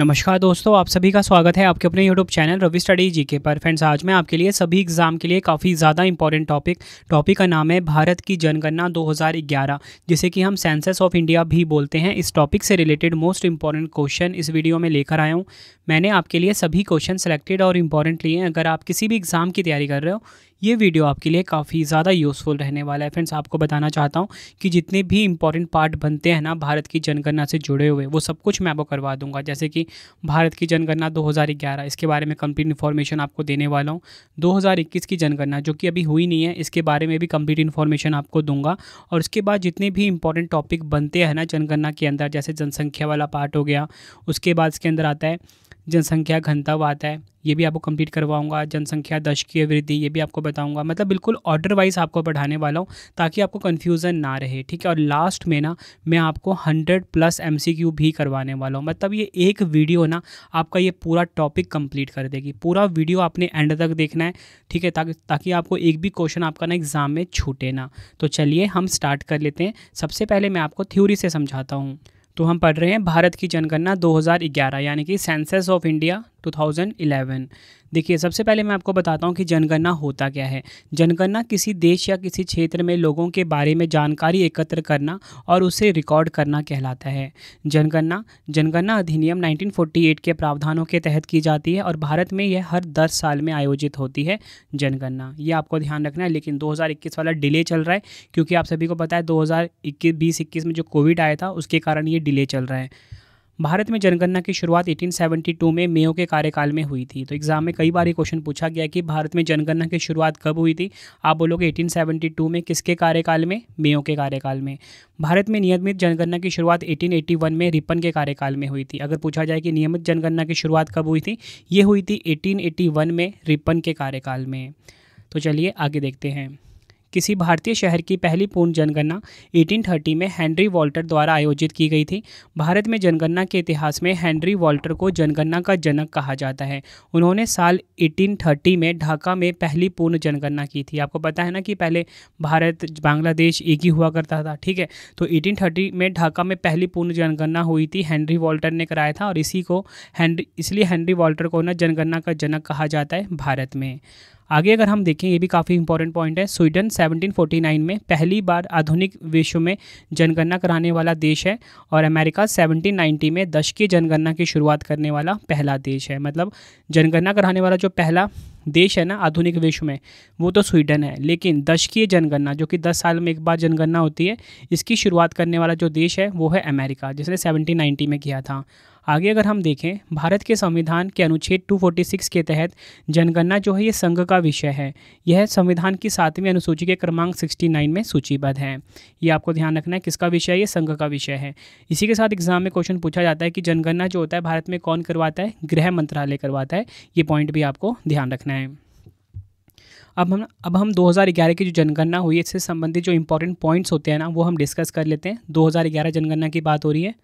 नमस्कार दोस्तों आप सभी का स्वागत है आपके अपने YouTube channel Ravi study G K पर फ्रेंड्स आज मैं आपके लिए सभी एग्जाम के लिए काफ़ी ज़्यादा इंपॉर्टेंट टॉपिक टॉपिक का नाम है भारत की जनगणना 2011 जिसे कि हम सेंसस ऑफ इंडिया भी बोलते हैं इस टॉपिक से रिलेटेड मोस्ट इंपॉर्टेंट क्वेश्चन इस वीडियो में लेकर आया हूँ मैंने आपके लिए सभी क्वेश्चन सेलेक्टेड और इंपॉर्टेंट लिए हैं अगर आप किसी भी एग्ज़ाम की तैयारी कर रहे हो ये वीडियो आपके लिए काफ़ी ज़्यादा यूज़फुल रहने वाला है फ्रेंड्स आपको बताना चाहता हूँ कि जितने भी इंपॉर्टेंट पार्ट बनते हैं ना भारत की जनगणना से जुड़े हुए वो सब कुछ मैं आपको करवा दूंगा जैसे कि भारत की जनगणना 2011 इसके बारे में कंप्लीट इन्फॉर्मेशन आपको देने वाला हूँ दो की जनगणना जो कि अभी हुई नहीं है इसके बारे में भी कम्प्लीट इन्फॉर्मेशन आपको दूंगा और उसके बाद जितने भी इंपॉर्टेंट टॉपिक बनते हैं ना जनगणना के अंदर जैसे जनसंख्या वाला पार्ट हो गया उसके बाद इसके अंदर आता है जनसंख्या घनत्व आता है ये भी आपको कंप्लीट करवाऊंगा जनसंख्या दशकीय वृद्धि ये भी आपको बताऊंगा मतलब बिल्कुल ऑर्डर वाइज आपको पढ़ाने वाला हूँ ताकि आपको कन्फ्यूज़न ना रहे ठीक है और लास्ट में ना मैं आपको हंड्रेड प्लस एम भी करवाने वाला हूँ मतलब ये एक वीडियो ना आपका ये पूरा टॉपिक कंप्लीट कर देगी पूरा वीडियो आपने एंड तक देखना है ठीक है ताकि ताकि आपको एक भी क्वेश्चन आपका ना एग्ज़ाम में छूटे ना तो चलिए हम स्टार्ट कर लेते हैं सबसे पहले मैं आपको थ्योरी से समझाता हूँ तो हम पढ़ रहे हैं भारत की जनगणना 2011 यानी कि सेंसेस ऑफ इंडिया 2011 देखिए सबसे पहले मैं आपको बताता हूँ कि जनगणना होता क्या है जनगणना किसी देश या किसी क्षेत्र में लोगों के बारे में जानकारी एकत्र करना और उसे रिकॉर्ड करना कहलाता है जनगणना जनगणना अधिनियम 1948 के प्रावधानों के तहत की जाती है और भारत में यह हर 10 साल में आयोजित होती है जनगणना ये आपको ध्यान रखना है लेकिन दो वाला डिले चल रहा है क्योंकि आप सभी को पता है दो हज़ार में जो कोविड आया था उसके कारण ये डिले चल रहा है भारत में जनगणना की शुरुआत 1872 में मेयो के कार्यकाल में हुई थी तो एग्जाम में कई बार ये क्वेश्चन पूछा गया कि भारत में जनगणना की शुरुआत कब हुई थी आप बोलोगे 1872 में किसके कार्यकाल में मेयो के कार्यकाल में भारत में नियमित जनगणना की शुरुआत 1881 में रिपन के कार्यकाल में हुई थी अगर पूछा जाए कि नियमित जनगणना की शुरुआत कब हुई थी ये हुई थी एटीन में रिपन के कार्यकाल में तो चलिए आगे देखते हैं किसी भारतीय शहर की पहली पूर्ण जनगणना 1830 में हेनरी वॉल्टर द्वारा आयोजित की गई थी भारत में जनगणना के इतिहास में हेनरी वॉल्टर को जनगणना का जनक कहा जाता है उन्होंने साल 1830 में ढाका में पहली पूर्ण जनगणना की थी आपको पता है ना कि पहले भारत बांग्लादेश एक ही हुआ करता था ठीक है तो एटीन में ढाका में पहली पूर्ण जनगणना हुई थी हेनरी वॉल्टर ने कराया था और इसी को हैंनरी इसलिए हेनरी वॉल्टर को ना जनगणना का जनक कहा जाता है भारत में आगे अगर हम देखें ये भी काफ़ी इंपॉर्टेंट पॉइंट है स्वीडन 1749 में पहली बार आधुनिक विश्व में जनगणना कराने वाला देश है और अमेरिका 1790 में दशकीय जनगणना की शुरुआत करने वाला पहला देश है मतलब जनगणना कराने वाला जो पहला देश है ना आधुनिक विश्व में वो तो स्वीडन है लेकिन दशकीय जनगणना जो कि दस साल में एक बार जनगणना होती है इसकी शुरुआत करने वाला जो देश है वो है अमेरिका जिसने 1790 में किया था आगे अगर हम देखें भारत के संविधान के अनुच्छेद 246 के तहत जनगणना जो है ये संघ का विषय है यह संविधान की सातवीं अनुसूची के क्रमांक 69 में सूचीबद्ध है ये आपको ध्यान रखना है किसका विषय है ये संघ का विषय है इसी के साथ एग्जाम में क्वेश्चन पूछा जाता है कि जनगणना जो होता है भारत में कौन करवाता है गृह मंत्रालय करवाता है ये पॉइंट भी आपको ध्यान रखना है अब हम अब हम 2011 की जो जनगणना हुई है इससे संबंधित जो इंपॉर्टेंट पॉइंट्स होते हैं ना वो हम डिस्कस कर लेते हैं 2011 जनगणना की बात हो रही है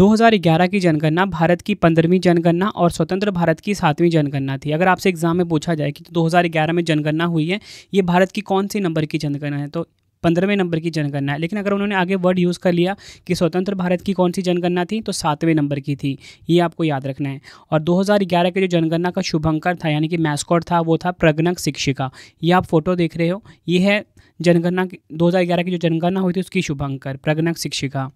2011 की जनगणना भारत की पंद्रहवीं जनगणना और स्वतंत्र भारत की सातवीं जनगणना थी अगर आपसे एग्जाम में पूछा जाए कि तो 2011 में जनगणना हुई है ये भारत की कौन सी नंबर की जनगणना है तो पंद्रहवें नंबर की जनगणना है लेकिन अगर उन्होंने आगे वर्ड यूज़ कर लिया कि स्वतंत्र भारत की कौन सी जनगणना थी तो सातवें नंबर की थी ये आपको याद रखना है और 2011 के जो जनगणना का शुभंकर था यानी कि मैस्कॉट था वो था प्रगनक शिक्षिका ये आप फोटो देख रहे हो ये है जनगणना की 2011 की जो जनगणना हुई थी उसकी शुभंकर प्रगणक शिक्षिका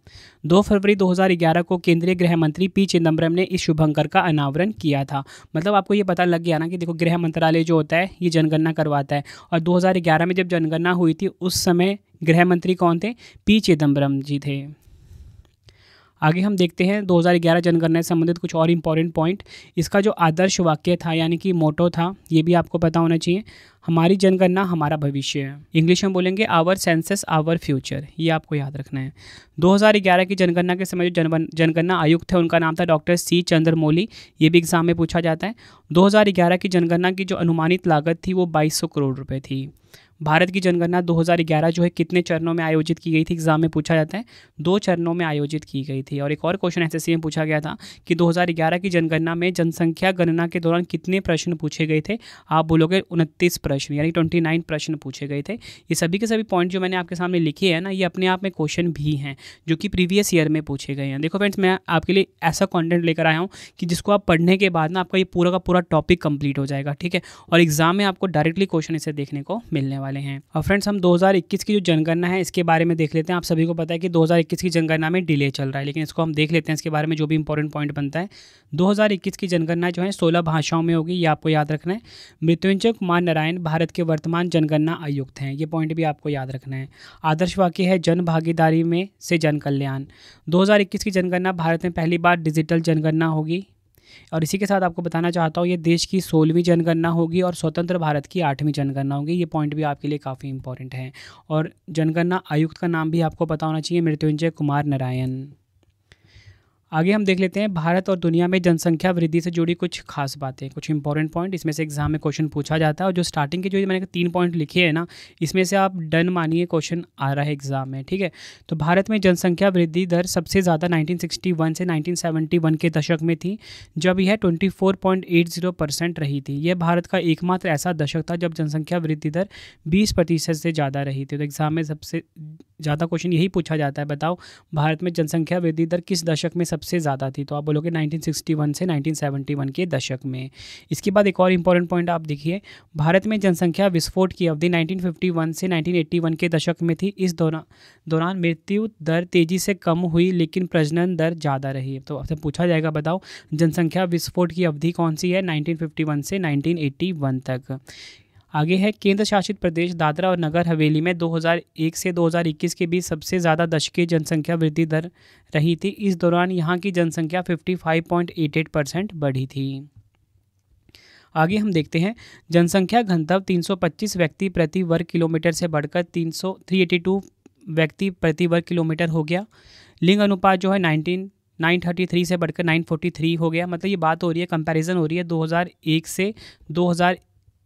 2 फरवरी 2011 को केंद्रीय गृह मंत्री पी चिदम्बरम ने इस शुभंकर का अनावरण किया था मतलब आपको ये पता लग गया ना कि देखो गृह मंत्रालय जो होता है ये जनगणना करवाता है और 2011 में जब जनगणना हुई थी उस समय गृह मंत्री कौन थे पी चिदम्बरम जी थे आगे हम देखते हैं 2011 जनगणना से संबंधित कुछ और इम्पॉर्टेंट पॉइंट इसका जो आदर्श वाक्य था यानी कि मोटो था ये भी आपको पता होना चाहिए हमारी जनगणना हमारा भविष्य है इंग्लिश में बोलेंगे आवर सेंसेस आवर फ्यूचर ये आपको याद रखना है 2011 की जनगणना के समय जो जन जनगणना आयुक्त थे उनका नाम था डॉक्टर सी चंद्रमोली ये भी एग्जाम में पूछा जाता है दो की जनगणना की जो अनुमानित लागत थी वो बाईस करोड़ रुपये थी भारत की जनगणना 2011 जो है कितने चरणों में आयोजित की गई थी एग्जाम में पूछा जाता है दो चरणों में आयोजित की गई थी और एक और क्वेश्चन एस में पूछा गया था कि 2011 की जनगणना में जनसंख्या गणना के दौरान कितने प्रश्न पूछे गए थे आप बोलोगे उनतीस प्रश्न यानी ट्वेंटी प्रश्न पूछे गए थे ये सभी के सभी पॉइंट जो मैंने आपके सामने लिखे हैं ना ये अपने आप में क्वेश्चन भी हैं जो कि प्रीवियस ईयर में पूछे गए हैं देखो फ्रेंड्स मैं आपके लिए ऐसा कॉन्टेंट लेकर आया हूँ कि जिसको आप पढ़ने के बाद ना आपका ये पूरा का पूरा टॉपिक कंप्लीट हो जाएगा ठीक है और एग्जाम में आपको डायरेक्टली क्वेश्चन इसे देखने को मिलने वाला वाले हैं और फ्रेंड्स हम 2021 की जो जनगणना है इसके बारे में देख लेते हैं आप सभी को पता है कि 2021 की जनगणना में डिले चल रहा है लेकिन इसको हम देख लेते हैं इसके बारे में जो भी इंपॉर्टेंट पॉइंट बनता है 2021 की जनगणना जो है सोलह भाषाओं में होगी ये आपको याद रखना है मृत्युंजय कुमार नारायण भारत के वर्तमान जनगणना आयुक्त हैं ये पॉइंट भी आपको याद रखना है आदर्श वाक्य है जन भागीदारी में से जन कल्याण दो की जनगणना भारत में पहली बार डिजिटल जनगणना होगी और इसी के साथ आपको बताना चाहता हूँ ये देश की सोलहवीं जनगणना होगी और स्वतंत्र भारत की आठवीं जनगणना होगी ये पॉइंट भी आपके लिए काफ़ी इंपॉर्टेंट है और जनगणना आयुक्त का नाम भी आपको पता होना चाहिए मृत्युंजय कुमार नारायण आगे हम देख लेते हैं भारत और दुनिया में जनसंख्या वृद्धि से जुड़ी कुछ खास बातें कुछ इंपॉर्टेंट पॉइंट इसमें से एग्जाम में क्वेश्चन पूछा जाता है और जो स्टार्टिंग के जो मैंने तीन पॉइंट लिखे हैं ना इसमें से आप डन मानिए क्वेश्चन आ रहा है एग्जाम में ठीक है तो भारत में जनसंख्या वृद्धि दर सबसे ज़्यादा नाइनटीन से नाइनटीन के दशक में थी जब यह ट्वेंटी परसेंट रही थी यह भारत का एकमात्र ऐसा दशक था जब जनसंख्या वृद्धि दर बीस प्रतिशत से ज़्यादा रही थी तो एग्ज़ाम में सबसे ज़्यादा क्वेश्चन यही पूछा जाता है बताओ भारत में जनसंख्या वृद्धि दर किस दशक में सबसे सबसे ज़्यादा थी तो आप बोलोगे 1961 से 1971 के दशक में इसके बाद एक और इम्पॉर्टेंट पॉइंट आप देखिए भारत में जनसंख्या विस्फोट की अवधि 1951 से 1981 के दशक में थी इस दौरान दौरान मृत्यु दर तेज़ी से कम हुई लेकिन प्रजनन दर ज़्यादा रही तो आपसे पूछा जाएगा बताओ जनसंख्या विस्फोट की अवधि कौन सी है नाइनटीन से नाइनटीन तक आगे है केंद्र शासित प्रदेश दादरा और नगर हवेली में 2001 से 2021 के बीच सबसे ज़्यादा दशकीय जनसंख्या वृद्धि दर रही थी इस दौरान यहाँ की जनसंख्या 55.88 परसेंट बढ़ी थी आगे हम देखते हैं जनसंख्या घनत्व 325 व्यक्ति प्रति वर्ग किलोमीटर से बढ़कर 300 व्यक्ति प्रति वर्ग किलोमीटर हो गया लिंग अनुपात जो है नाइनटीन 933 से बढ़कर 943 हो गया मतलब ये बात हो रही है कंपैरिजन हो रही है 2001 से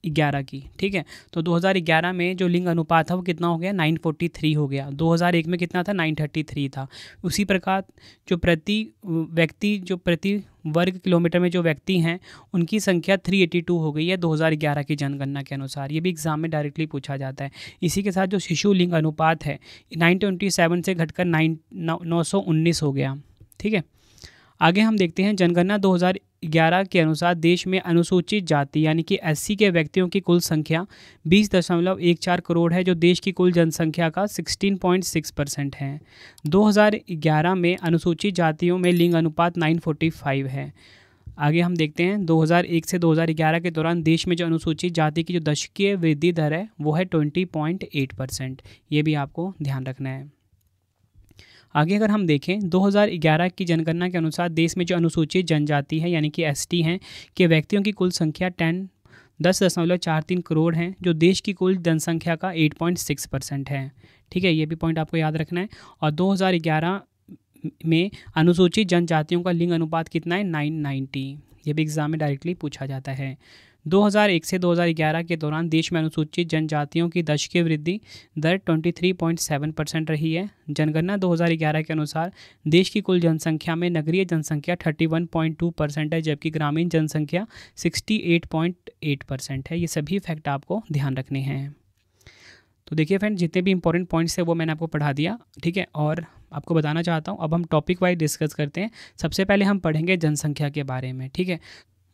ग्यारह की ठीक है तो 2011 में जो लिंग अनुपात था वो कितना हो गया 943 हो गया 2001 में कितना था 933 था उसी प्रकार जो प्रति व्यक्ति जो प्रति वर्ग किलोमीटर में जो व्यक्ति हैं उनकी संख्या 382 हो गई है 2011 की जनगणना के अनुसार ये भी एग्ज़ाम में डायरेक्टली पूछा जाता है इसी के साथ जो शिशु लिंग अनुपात है नाइन से घटकर नाइन नौ हो गया ठीक है आगे हम देखते हैं जनगणना 2011 के अनुसार देश में अनुसूचित जाति यानी कि एस के व्यक्तियों की कुल संख्या बीस दशमलव एक चार करोड़ है जो देश की कुल जनसंख्या का 16.6 परसेंट है 2011 में अनुसूचित जातियों में लिंग अनुपात 945 है आगे हम देखते हैं 2001 से 2011 के दौरान देश में जो अनुसूचित जाति की जो दशकीय वृद्धि दर है वो है 20.8 परसेंट ये भी आपको ध्यान रखना है आगे अगर हम देखें 2011 की जनगणना के अनुसार देश में जो अनुसूचित जनजाति है यानी कि एस हैं के व्यक्तियों की कुल संख्या टेन दस दशमलव चार तीन करोड़ हैं जो देश की कुल जनसंख्या का एट पॉइंट सिक्स परसेंट है ठीक है ये भी पॉइंट आपको याद रखना है और 2011 में अनुसूचित जनजातियों का लिंग अनुपात कितना है नाइन नाइन्टी ये भी एग्ज़ाम में डायरेक्टली पूछा जाता है 2001 से 2011 के दौरान देश में अनुसूचित जनजातियों की दशकीय वृद्धि दर 23.7 परसेंट रही है जनगणना 2011 के अनुसार देश की कुल जनसंख्या में नगरीय जनसंख्या 31.2 परसेंट है जबकि ग्रामीण जनसंख्या 68.8 परसेंट है ये सभी फैक्ट आपको ध्यान रखने हैं तो देखिए फ्रेंड जितने भी इंपॉर्टेंट पॉइंट्स है वो मैंने आपको पढ़ा दिया ठीक है और आपको बताना चाहता हूँ अब हम टॉपिक वाइज डिस्कस करते हैं सबसे पहले हम पढ़ेंगे जनसंख्या के बारे में ठीक है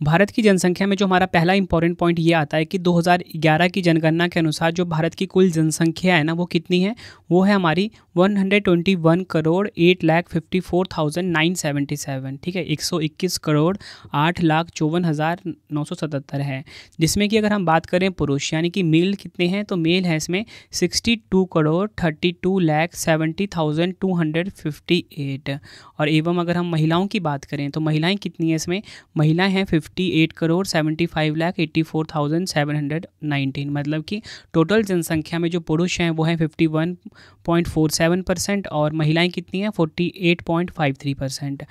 भारत की जनसंख्या में जो हमारा पहला इंपॉर्टेंट पॉइंट ये आता है कि 2011 की जनगणना के अनुसार जो भारत की कुल जनसंख्या है ना वो कितनी है वो है हमारी 121 करोड़ 8 लाख 54,977 ठीक है 121 करोड़ आठ लाख चौवन हज़ार नौ सौ सतहत्तर है जिसमें कि अगर हम बात करें पुरुष यानी कि मेल कितने हैं तो मेल है इसमें 62 करोड़ 32 लाख 70,258 और एवं अगर हम महिलाओं की बात करें तो महिलाएँ कितनी हैं इसमें महिलाएँ हैं fifty eight crore seventy five lakh eighty four thousand seven hundred nineteen मतलब कि टोटल जनसंख्या में जो पुरुष हैं वो हैं fifty one point four seven percent और महिलाएं कितनी हैं forty eight point five three percent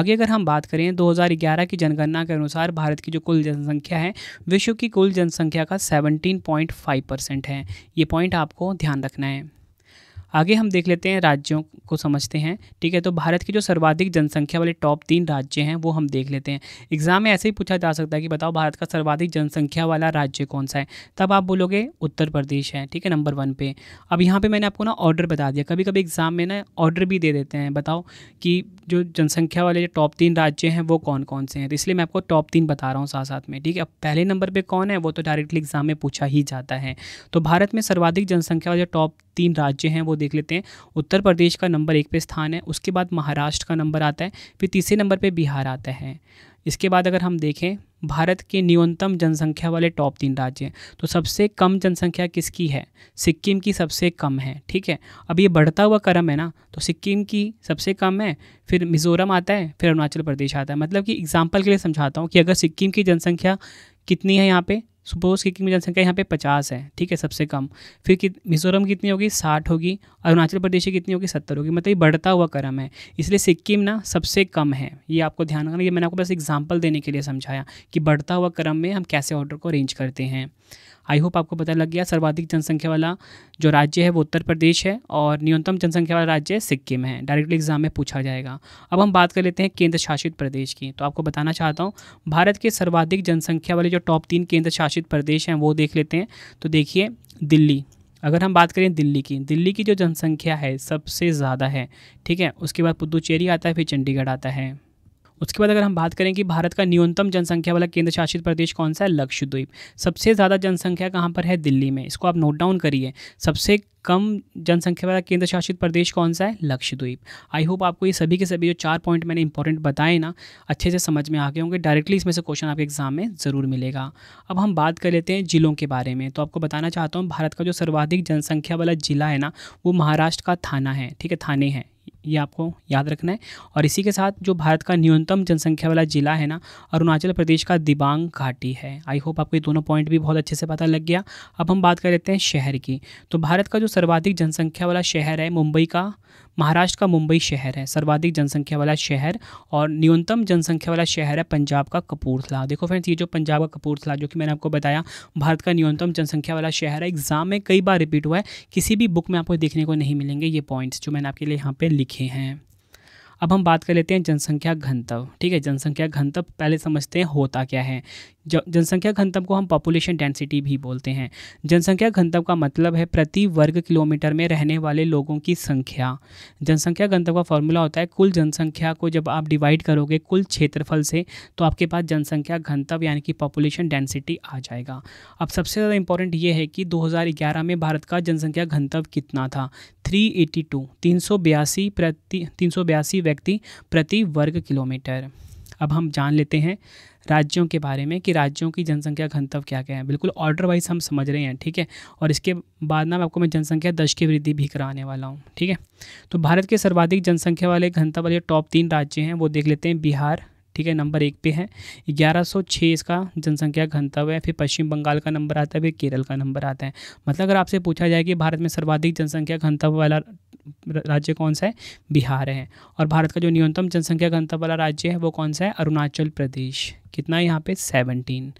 आगे अगर हम बात करें दो हज़ार ग्यारह की जनगणना के अनुसार भारत की जो कुल जनसंख्या है विश्व की कुल जनसंख्या का सेवनटीन पॉइंट फाइव परसेंट है ये पॉइंट आपको ध्यान रखना है आगे हम देख लेते हैं राज्यों को समझते हैं ठीक है तो भारत की जो सर्वाधिक जनसंख्या वाले टॉप तीन राज्य हैं वो हम देख लेते हैं एग्जाम में ऐसे ही पूछा जा सकता है कि बताओ भारत का सर्वाधिक जनसंख्या वाला राज्य कौन सा है तब आप बोलोगे उत्तर प्रदेश है ठीक है नंबर वन पे अब यहाँ पे मैंने आपको ना ऑर्डर बता दिया कभी कभी एग्ज़ाम में ना ऑर्डर भी दे देते हैं बताओ कि जो जनसंख्या वाले टॉप तीन राज्य हैं वो कौन कौन से हैं तो इसलिए मैं आपको टॉप तीन बता रहा हूँ साथ साथ में ठीक है अब पहले नंबर पर कौन है वो तो डायरेक्टली एग्ज़ाम में पूछा ही जाता है तो भारत में सर्वाधिक जनसंख्या वाले टॉप तीन राज्य हैं वो देख लेते हैं उत्तर प्रदेश का नंबर एक पे स्थान है उसके बाद महाराष्ट्र का नंबर आता है फिर तीसरे नंबर पे बिहार आता है इसके बाद अगर हम देखें भारत के न्यूनतम जनसंख्या वाले टॉप तीन राज्य तो सबसे कम जनसंख्या किसकी है सिक्किम की सबसे कम है ठीक है अब ये बढ़ता हुआ क्रम है ना तो सिक्किम की सबसे कम है फिर मिज़ोरम आता है फिर अरुणाचल प्रदेश आता है मतलब कि एग्जाम्पल के लिए समझाता हूँ कि अगर सिक्किम की जनसंख्या कितनी है यहाँ पे सपोज कि की जनसंख्या यहाँ पे पचास है ठीक है सबसे कम फिर कि मिजोरम कितनी होगी साठ होगी अरुणाचल प्रदेश की कितनी होगी सत्तर होगी मतलब ये बढ़ता हुआ क्रम है इसलिए सिक्किम ना सबसे कम है ये आपको ध्यान रखना ये मैंने आपको बस एग्जाम्पल देने के लिए समझाया कि बढ़ता हुआ क्रम में हम कैसे ऑर्डर को अरेंज करते हैं आई होप आपको पता लग गया सर्वाधिक जनसंख्या वाला जो राज्य है वो उत्तर प्रदेश है और न्यूनतम जनसंख्या वाला राज्य सिक्किम है डायरेक्टली एग्जाम में पूछा जाएगा अब हम बात कर लेते हैं केंद्र शासित प्रदेश की तो आपको बताना चाहता हूँ भारत के सर्वाधिक जनसंख्या वाले जो टॉप तीन केंद्र शासित प्रदेश हैं वो देख लेते हैं तो देखिए दिल्ली अगर हम बात करें दिल्ली की दिल्ली की जो जनसंख्या है सबसे ज़्यादा है ठीक है उसके बाद पुदुचेरी आता है फिर चंडीगढ़ आता है उसके बाद अगर हम बात करें कि भारत का न्यूनतम जनसंख्या वाला केंद्र शासित प्रदेश कौन सा है लक्षद्वीप सबसे ज़्यादा जनसंख्या कहाँ पर है दिल्ली में इसको आप नोट डाउन करिए सबसे कम जनसंख्या वाला केंद्र शासित प्रदेश कौन सा है लक्षद्वीप आई होप आपको ये सभी के सभी जो चार पॉइंट मैंने इंपॉर्टेंट बताए ना अच्छे से समझ में आ गए होंगे डायरेक्टली इसमें से क्वेश्चन आपके एग्जाम में ज़रूर मिलेगा अब हम बात कर लेते हैं ज़िलों के बारे में तो आपको बताना चाहता हूँ भारत का जो सर्वाधिक जनसंख्या वाला ज़िला है ना वो महाराष्ट्र का थाना है ठीक है थाने हैं ये आपको याद रखना है और इसी के साथ जो भारत का न्यूनतम जनसंख्या वाला ज़िला है ना अरुणाचल प्रदेश का दिबांग घाटी है आई होप आपको ये दोनों पॉइंट भी बहुत अच्छे से पता लग गया अब हम बात कर लेते हैं शहर की तो भारत का जो सर्वाधिक जनसंख्या वाला शहर है मुंबई का महाराष्ट्र का मुंबई शहर है सर्वाधिक जनसंख्या वाला शहर और न्यूनतम जनसंख्या वाला शहर है पंजाब का कपूरथला देखो फ्रेंड्स ये जो पंजाब का कपूरथला जो कि मैंने आपको बताया भारत का न्यूनतम जनसंख्या वाला शहर है एग्जाम में कई बार रिपीट हुआ है किसी भी बुक में आपको देखने को नहीं मिलेंगे ये पॉइंट्स जो मैंने आपके लिए यहाँ पर लिखे हैं अब हम बात कर लेते हैं जनसंख्या घनत्व ठीक है जनसंख्या घनत्व पहले समझते हैं होता क्या है जनसंख्या घनत्व को हम पॉपुलेशन डेंसिटी भी बोलते हैं जनसंख्या घनत्व का मतलब है प्रति वर्ग किलोमीटर में रहने वाले लोगों की संख्या जनसंख्या घनत्व का फॉर्मूला होता है कुल जनसंख्या को जब आप डिवाइड करोगे कुल क्षेत्रफल से तो आपके पास जनसंख्या घनत्व यानी कि पॉपुलेशन डेंसिटी आ जाएगा अब सबसे ज़्यादा इंपॉर्टेंट ये है कि दो में भारत का जनसंख्या घनत्व कितना था थ्री एटी प्रति तीन व्यक्ति प्रति वर्ग किलोमीटर अब हम जान लेते हैं राज्यों के बारे में कि राज्यों की जनसंख्या घनत्व क्या क्या है बिल्कुल ऑर्डर वाइज हम समझ रहे हैं ठीक है और इसके बाद ना आपको मैं जनसंख्या दश की वृद्धि भी कराने वाला हूँ ठीक है तो भारत के सर्वाधिक जनसंख्या वाले घनत्व वाले टॉप तीन राज्य हैं वो देख लेते हैं बिहार ठीक है नंबर एक पे है ग्यारह सौ इसका जनसंख्या घनता है फिर पश्चिम बंगाल का नंबर आता है फिर केरल का नंबर आता है मतलब अगर आपसे पूछा जाए कि भारत में सर्वाधिक जनसंख्या घनता वाला राज्य कौन सा है बिहार है और भारत का जो न्यूनतम जनसंख्या घनता वाला राज्य है वो कौन सा है अरुणाचल प्रदेश कितना यहाँ पे सेवनटीन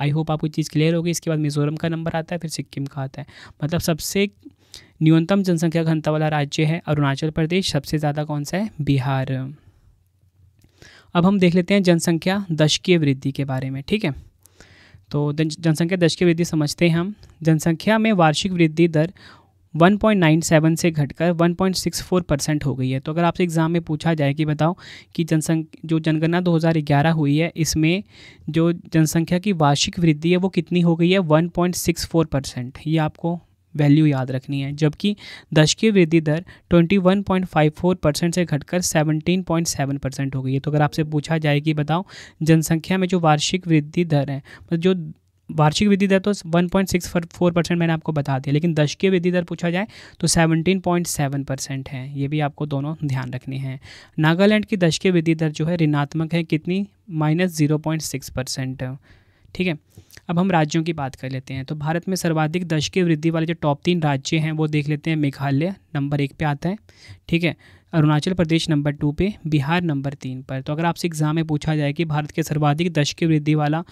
आई होप आपको चीज़ क्लियर होगी इसके बाद मिज़ोरम का नंबर आता है फिर सिक्किम का आता है मतलब सबसे न्यूनतम जनसंख्या घनता वाला राज्य है अरुणाचल प्रदेश सबसे ज़्यादा कौन सा है बिहार अब हम देख लेते हैं जनसंख्या दशकीय वृद्धि के बारे में ठीक है तो जनसंख्या दशकीय वृद्धि समझते हैं हम जनसंख्या में वार्षिक वृद्धि दर 1.97 से घटकर 1.64 परसेंट हो गई है तो अगर आपसे एग्ज़ाम में पूछा जाए कि बताओ कि जनसंख्या जो जनगणना 2011 हुई है इसमें जो जनसंख्या की वार्षिक वृद्धि है वो कितनी हो गई है 1.64 परसेंट ये आपको वैल्यू याद रखनी है जबकि दशकीय वृद्धि दर 21.54 परसेंट से घटकर 17.7 परसेंट हो गई है तो अगर आपसे पूछा जाए कि बताओ जनसंख्या में जो वार्षिक वृद्धि दर है मतलब जो वार्षिक वृद्धि दर तो 1.64 परसेंट मैंने आपको बता दिया लेकिन दशकीय वृद्धि दर पूछा जाए तो 17.7 परसेंट है ये भी आपको दोनों ध्यान रखने हैं नागालैंड की दशकीय वृद्धि दर जो है ऋणात्मक है कितनी minus zero point six percent ठीक है अब हम राज्यों की बात कर लेते हैं तो भारत में सर्वाधिक दशकीय वृद्धि वाले जो टॉप तीन राज्य हैं वो देख लेते हैं मेघालय नंबर एक पे आता है ठीक है अरुणाचल प्रदेश नंबर टू पे बिहार नंबर तीन पर तो अगर आपसे एग्ज़ाम में पूछा जाए कि भारत के सर्वाधिक दशकीय वृद्धि वाला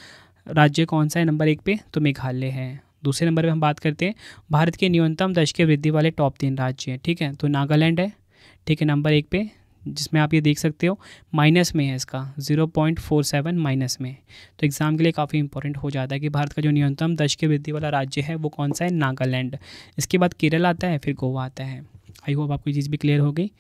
राज्य कौन सा है नंबर एक पे तो मेघालय है दूसरे नंबर पर हम बात करते हैं भारत के न्यूनतम दशकीय वृद्धि वाले टॉप तीन राज्य हैं ठीक है तो नागालैंड है ठीक है नंबर एक पे जिसमें आप ये देख सकते हो माइनस में है इसका zero point four seven minus में तो एग्ज़ाम के लिए काफ़ी इंपॉर्टेंट हो जाता है कि भारत का जो न्यूनतम दश के वृद्धि वाला राज्य है वो कौन सा है नागालैंड इसके बाद केरल आता है फिर गोवा आता है आई होप आपको चीज़ भी क्लियर हो गई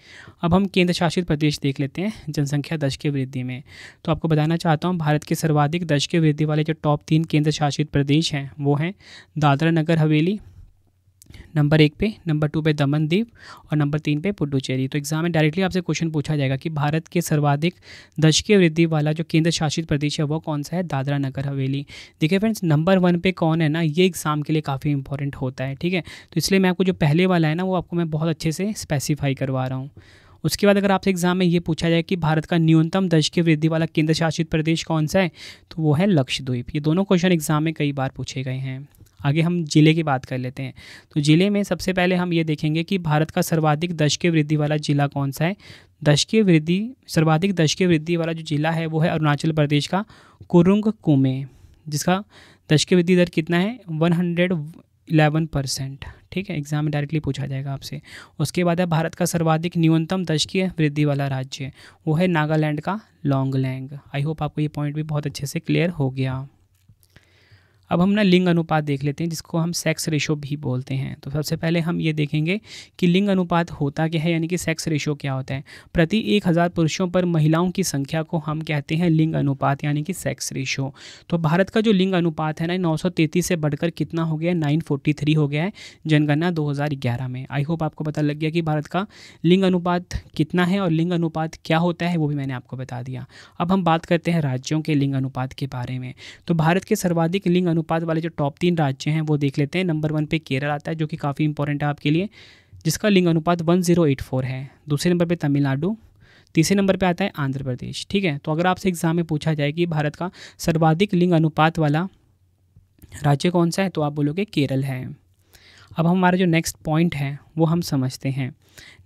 अब हम केंद्र शासित प्रदेश देख लेते हैं जनसंख्या दश के वृद्धि में तो आपको बताना चाहता हूँ भारत के सर्वाधिक दश के वृद्धि वाले जो टॉप तीन केंद्र शासित प्रदेश हैं वो हैं दादरा नगर हवेली नंबर एक पे नंबर टू पे दीप और नंबर तीन पे पुडुचेरी तो एग्जाम में डायरेक्टली आपसे क्वेश्चन पूछा जाएगा कि भारत के सर्वाधिक दशकीय वृद्धि वाला जो केंद्र शासित प्रदेश है वो कौन सा है दादरा नगर हवेली देखिए फ्रेंड्स नंबर वन पे कौन है ना ये एग्ज़ाम के लिए काफ़ी इंपॉर्टेंट होता है ठीक है तो इसलिए मैं आपको जो पहले वाला है ना वो आपको मैं बहुत अच्छे से स्पेसिफाई करवा रहा हूँ उसके बाद अगर आपसे एग्जाम में ये पूछा जाए कि भारत का न्यूनतम दशकीय वृद्धि वाला केंद्र शासित प्रदेश कौन सा है तो वो है लक्षद्वीप ये दोनों क्वेश्चन एग्जाम में कई बार पूछे गए हैं आगे हम ज़िले की बात कर लेते हैं तो ज़िले में सबसे पहले हम ये देखेंगे कि भारत का सर्वाधिक दशकीय वृद्धि वाला ज़िला कौन सा है दशकीय वृद्धि सर्वाधिक दशकीय वृद्धि वाला जो ज़िला है वो है अरुणाचल प्रदेश का कुरुंग कुमे जिसका दशकीय वृद्धि दर कितना है वन हंड्रेड इलेवन परसेंट ठीक है एग्जाम में डायरेक्टली पूछा जाएगा आपसे उसके बाद है भारत का सर्वाधिक न्यूनतम दशकीय वृद्धि वाला राज्य वो है नागालैंड का लॉन्गलैंग आई होप आपको ये पॉइंट भी बहुत अच्छे से क्लियर हो गया अब हम ना लिंग अनुपात देख लेते हैं जिसको हम सेक्स रेशो भी बोलते हैं तो सबसे पहले हम ये देखेंगे कि लिंग अनुपात होता क्या है यानी कि सेक्स रेशो क्या होता है प्रति एक हज़ार पुरुषों पर महिलाओं की संख्या को हम कहते हैं लिंग अनुपात यानी कि सेक्स रेशो तो भारत का जो लिंग अनुपात है ना नौ से बढ़कर कितना हो गया नाइन हो गया है जनगणना दो में आई होप आपको पता लग गया कि भारत का लिंग अनुपात कितना है और लिंग अनुपात क्या होता है वो भी मैंने आपको बता दिया अब हम बात करते हैं राज्यों के लिंग अनुपात के बारे में तो भारत के सर्वाधिक लिंग अनुपात वाले जो टॉप तीन राज्य हैं वो देख लेते हैं नंबर वन पे केरल आता है जो कि काफ़ी इंपॉर्टेंट है आपके लिए जिसका लिंग अनुपात वन जीरो एट फोर है दूसरे नंबर पे तमिलनाडु तीसरे नंबर पे आता है आंध्र प्रदेश ठीक है तो अगर आपसे एग्जाम में पूछा जाए कि भारत का सर्वाधिक लिंग अनुपात वाला राज्य कौन सा है तो आप बोलोगे केरल है अब हमारा जो नेक्स्ट पॉइंट है वो हम समझते हैं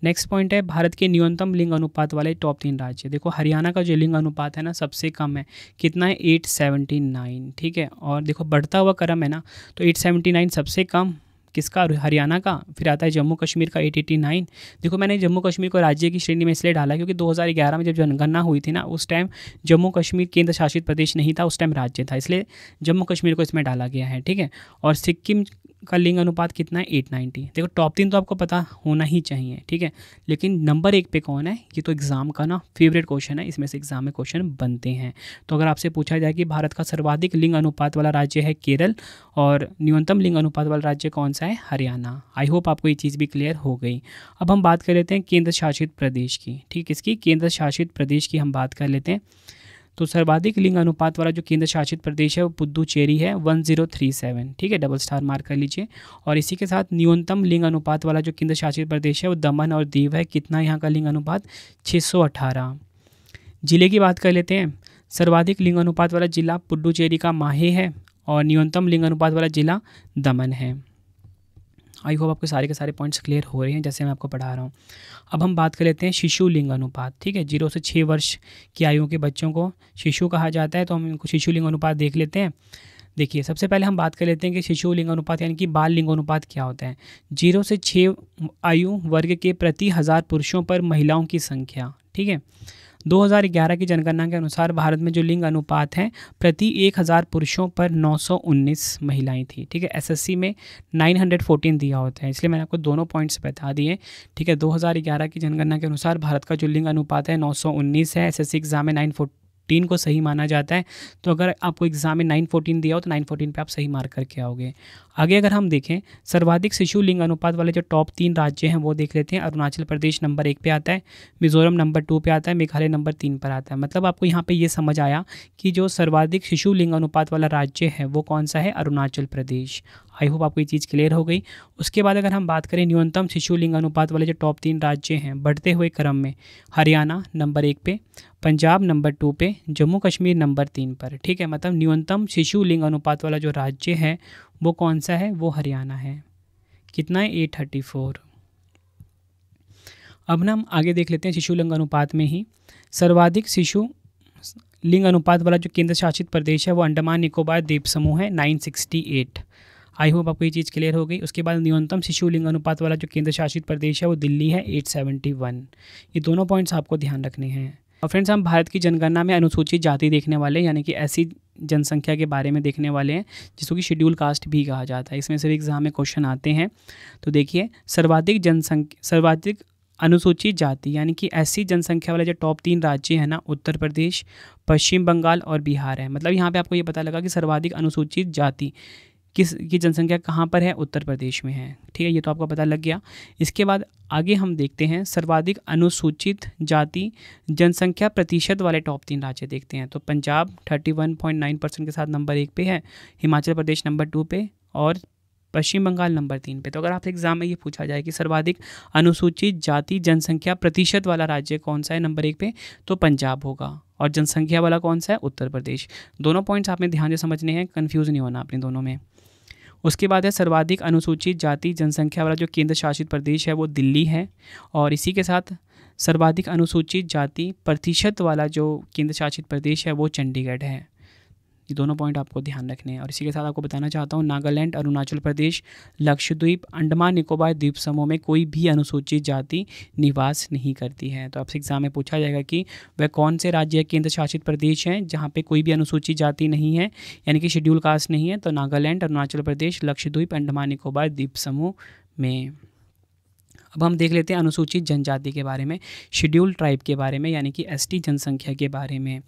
नेक्स्ट पॉइंट है भारत के न्यूनतम लिंग अनुपात वाले टॉप तीन राज्य देखो हरियाणा का जो लिंग अनुपात है ना सबसे कम है कितना है एट सेवेंटी नाइन ठीक है और देखो बढ़ता हुआ क्रम है ना तो एट सेवेंटी नाइन सबसे कम किसका हरियाणा का फिर आता है जम्मू कश्मीर का एट एटी नाइन देखो मैंने जम्मू कश्मीर को राज्य की श्रेणी में इसलिए डाला क्योंकि 2011 में जब जनगणना हुई थी ना उस टाइम जम्मू कश्मीर केंद्र शासित प्रदेश नहीं था उस टाइम राज्य था इसलिए जम्मू कश्मीर को इसमें डाला गया है ठीक है और सिक्किम का लिंग अनुपात कितना है एट नाइन्टी देखो टॉप तीन तो आपको पता होना ही चाहिए ठीक है लेकिन नंबर एक पे कौन है ये तो एग्ज़ाम का ना फेवरेट क्वेश्चन है इसमें से एग्ज़ाम में क्वेश्चन बनते हैं तो अगर आपसे पूछा जाए कि भारत का सर्वाधिक लिंग अनुपात वाला राज्य है केरल और न्यूनतम लिंग अनुपात वाला राज्य कौन सा है हरियाणा आई होप आपको ये चीज़ भी क्लियर हो गई अब हम बात कर लेते हैं केंद्र शासित प्रदेश की ठीक इसकी केंद्र शासित प्रदेश की हम बात कर लेते हैं तो सर्वाधिक लिंग अनुपात वाला जो केंद्र शासित प्रदेश है वो पुद्दुचेरी है वन जीरो थ्री सेवन ठीक है डबल स्टार मार्क कर लीजिए और इसी के साथ न्यूनतम लिंग अनुपात वाला जो केंद्र शासित प्रदेश है वो दमन और दीव है कितना यहाँ का लिंग अनुपात छः सौ अठारह जिले की बात कर लेते हैं सर्वाधिक लिंग अनुपात वाला जिला पुडुचेरी का माहे है और न्यूनतम लिंग अनुपात वाला जिला दमन है आई होप आपके सारे के सारे पॉइंट्स क्लियर हो रहे हैं जैसे मैं आपको पढ़ा रहा हूँ अब हम बात कर लेते हैं शिशु लिंग अनुपात ठीक है जीरो से छः वर्ष की आयु के बच्चों को शिशु कहा जाता है तो हम इनको शिशु लिंग अनुपात देख लेते हैं देखिए सबसे पहले हम बात कर लेते हैं कि शिशु लिंग अनुपात यानी कि बाल लिंग अनुपात क्या होता है जीरो से छः आयु वर्ग के प्रति हज़ार पुरुषों पर महिलाओं की संख्या ठीक है 2011 की जनगणना के अनुसार भारत में जो लिंग अनुपात हैं प्रति 1000 पुरुषों पर 919 महिलाएं थी ठीक है एसएससी में 914 दिया होता है इसलिए मैंने आपको दोनों पॉइंट्स बता दिए ठीक है 2011 की जनगणना के अनुसार भारत का जो लिंग अनुपात है 919 है एसएससी एग्ज़ाम में नाइन फोर्टीन को सही माना जाता है तो अगर आपको एग्ज़ाम में नाइन फोर्टीन दिया हो तो नाइन फोर्टीन पर आप सही मार्क करके आओगे आगे अगर हम देखें सर्वाधिक शिशु लिंग अनुपात वाले जो टॉप तीन राज्य हैं वो देख लेते हैं अरुणाचल प्रदेश नंबर एक पे आता है मिजोरम नंबर टू पे आता है मेघालय नंबर तीन पर आता है मतलब आपको यहाँ पे ये समझ आया कि जो सर्वाधिक शिशु लिंग अनुपात वाला राज्य है वो कौन सा है अरुणाचल प्रदेश आई होप आपको ये चीज़ क्लियर हो गई उसके बाद अगर हम बात करें न्यूनतम शिशु लिंग अनुपात वाले जो टॉप तीन राज्य हैं बढ़ते हुए क्रम में हरियाणा नंबर एक पे पंजाब नंबर टू पे जम्मू कश्मीर नंबर तीन पर ठीक है मतलब न्यूनतम शिशु लिंग अनुपात वाला जो राज्य है वो कौन सा है वो हरियाणा है कितना है एट थर्टी फोर अब ना हम आगे देख लेते हैं शिशु लिंग अनुपात में ही सर्वाधिक शिशु लिंग अनुपात वाला जो केंद्र शासित प्रदेश है वो अंडमान निकोबार द्वीप समूह है nine sixty eight I hope आपको ये चीज़ क्लियर हो गई उसके बाद न्यूनतम शिशु लिंग अनुपात वाला जो केंद्र शासित प्रदेश है वो दिल्ली है एट सेवेंटी वन ये दोनों पॉइंट्स आपको ध्यान रखने हैं और फ्रेंड्स हम भारत की जनगणना में अनुसूचित जाति देखने वाले यानी कि ऐसी जनसंख्या के बारे में देखने वाले हैं जिसको कि शेड्यूल कास्ट भी कहा जाता है इसमें से भी एग्ज़ाम में क्वेश्चन आते हैं तो देखिए सर्वाधिक जनसंख्या सर्वाधिक अनुसूचित जाति यानी कि ऐसी जनसंख्या वाले जो टॉप तीन राज्य हैं ना उत्तर प्रदेश पश्चिम बंगाल और बिहार है मतलब यहाँ पे आपको ये पता लगा कि सर्वाधिक अनुसूचित जाति किस की जनसंख्या कहाँ पर है उत्तर प्रदेश में है ठीक है ये तो आपको पता लग गया इसके बाद आगे हम देखते हैं सर्वाधिक अनुसूचित जाति जनसंख्या प्रतिशत वाले टॉप तीन राज्य देखते हैं तो पंजाब 31.9 परसेंट के साथ नंबर एक पे है हिमाचल प्रदेश नंबर टू पे और पश्चिम बंगाल नंबर तीन पे तो अगर आप एग्जाम में ये पूछा जाए कि सर्वाधिक अनुसूचित जाति जनसंख्या प्रतिशत वाला राज्य कौन सा है नंबर एक पे तो पंजाब होगा और जनसंख्या वाला कौन सा है उत्तर प्रदेश दोनों पॉइंट्स आपने ध्यान से समझने हैं कन्फ्यूज़ नहीं होना अपने दोनों में उसके बाद है सर्वाधिक अनुसूचित जाति जनसंख्या वाला जो केंद्र शासित प्रदेश है वो दिल्ली है और इसी के साथ सर्वाधिक अनुसूचित जाति प्रतिशत वाला जो केंद्र शासित प्रदेश है वो चंडीगढ़ है ये दोनों पॉइंट आपको ध्यान रखने हैं और इसी के साथ आपको बताना चाहता हूँ नागालैंड अरुणाचल प्रदेश लक्षद्वीप अंडमान निकोबार द्वीप समूह में कोई भी अनुसूचित जाति निवास नहीं करती है तो आपसे एग्जाम में पूछा जाएगा कि वह कौन से राज्य केंद्र शासित प्रदेश हैं जहाँ पर कोई भी अनुसूचित जाति नहीं है यानी कि शेड्यूल कास्ट नहीं है तो नागालैंड अरुणाचल प्रदेश लक्षद्वीप अंडमान निकोबार द्वीप समूह में अब हम देख लेते हैं अनुसूचित जनजाति के बारे में शेड्यूल ट्राइब के बारे में यानी कि एस जनसंख्या के बारे में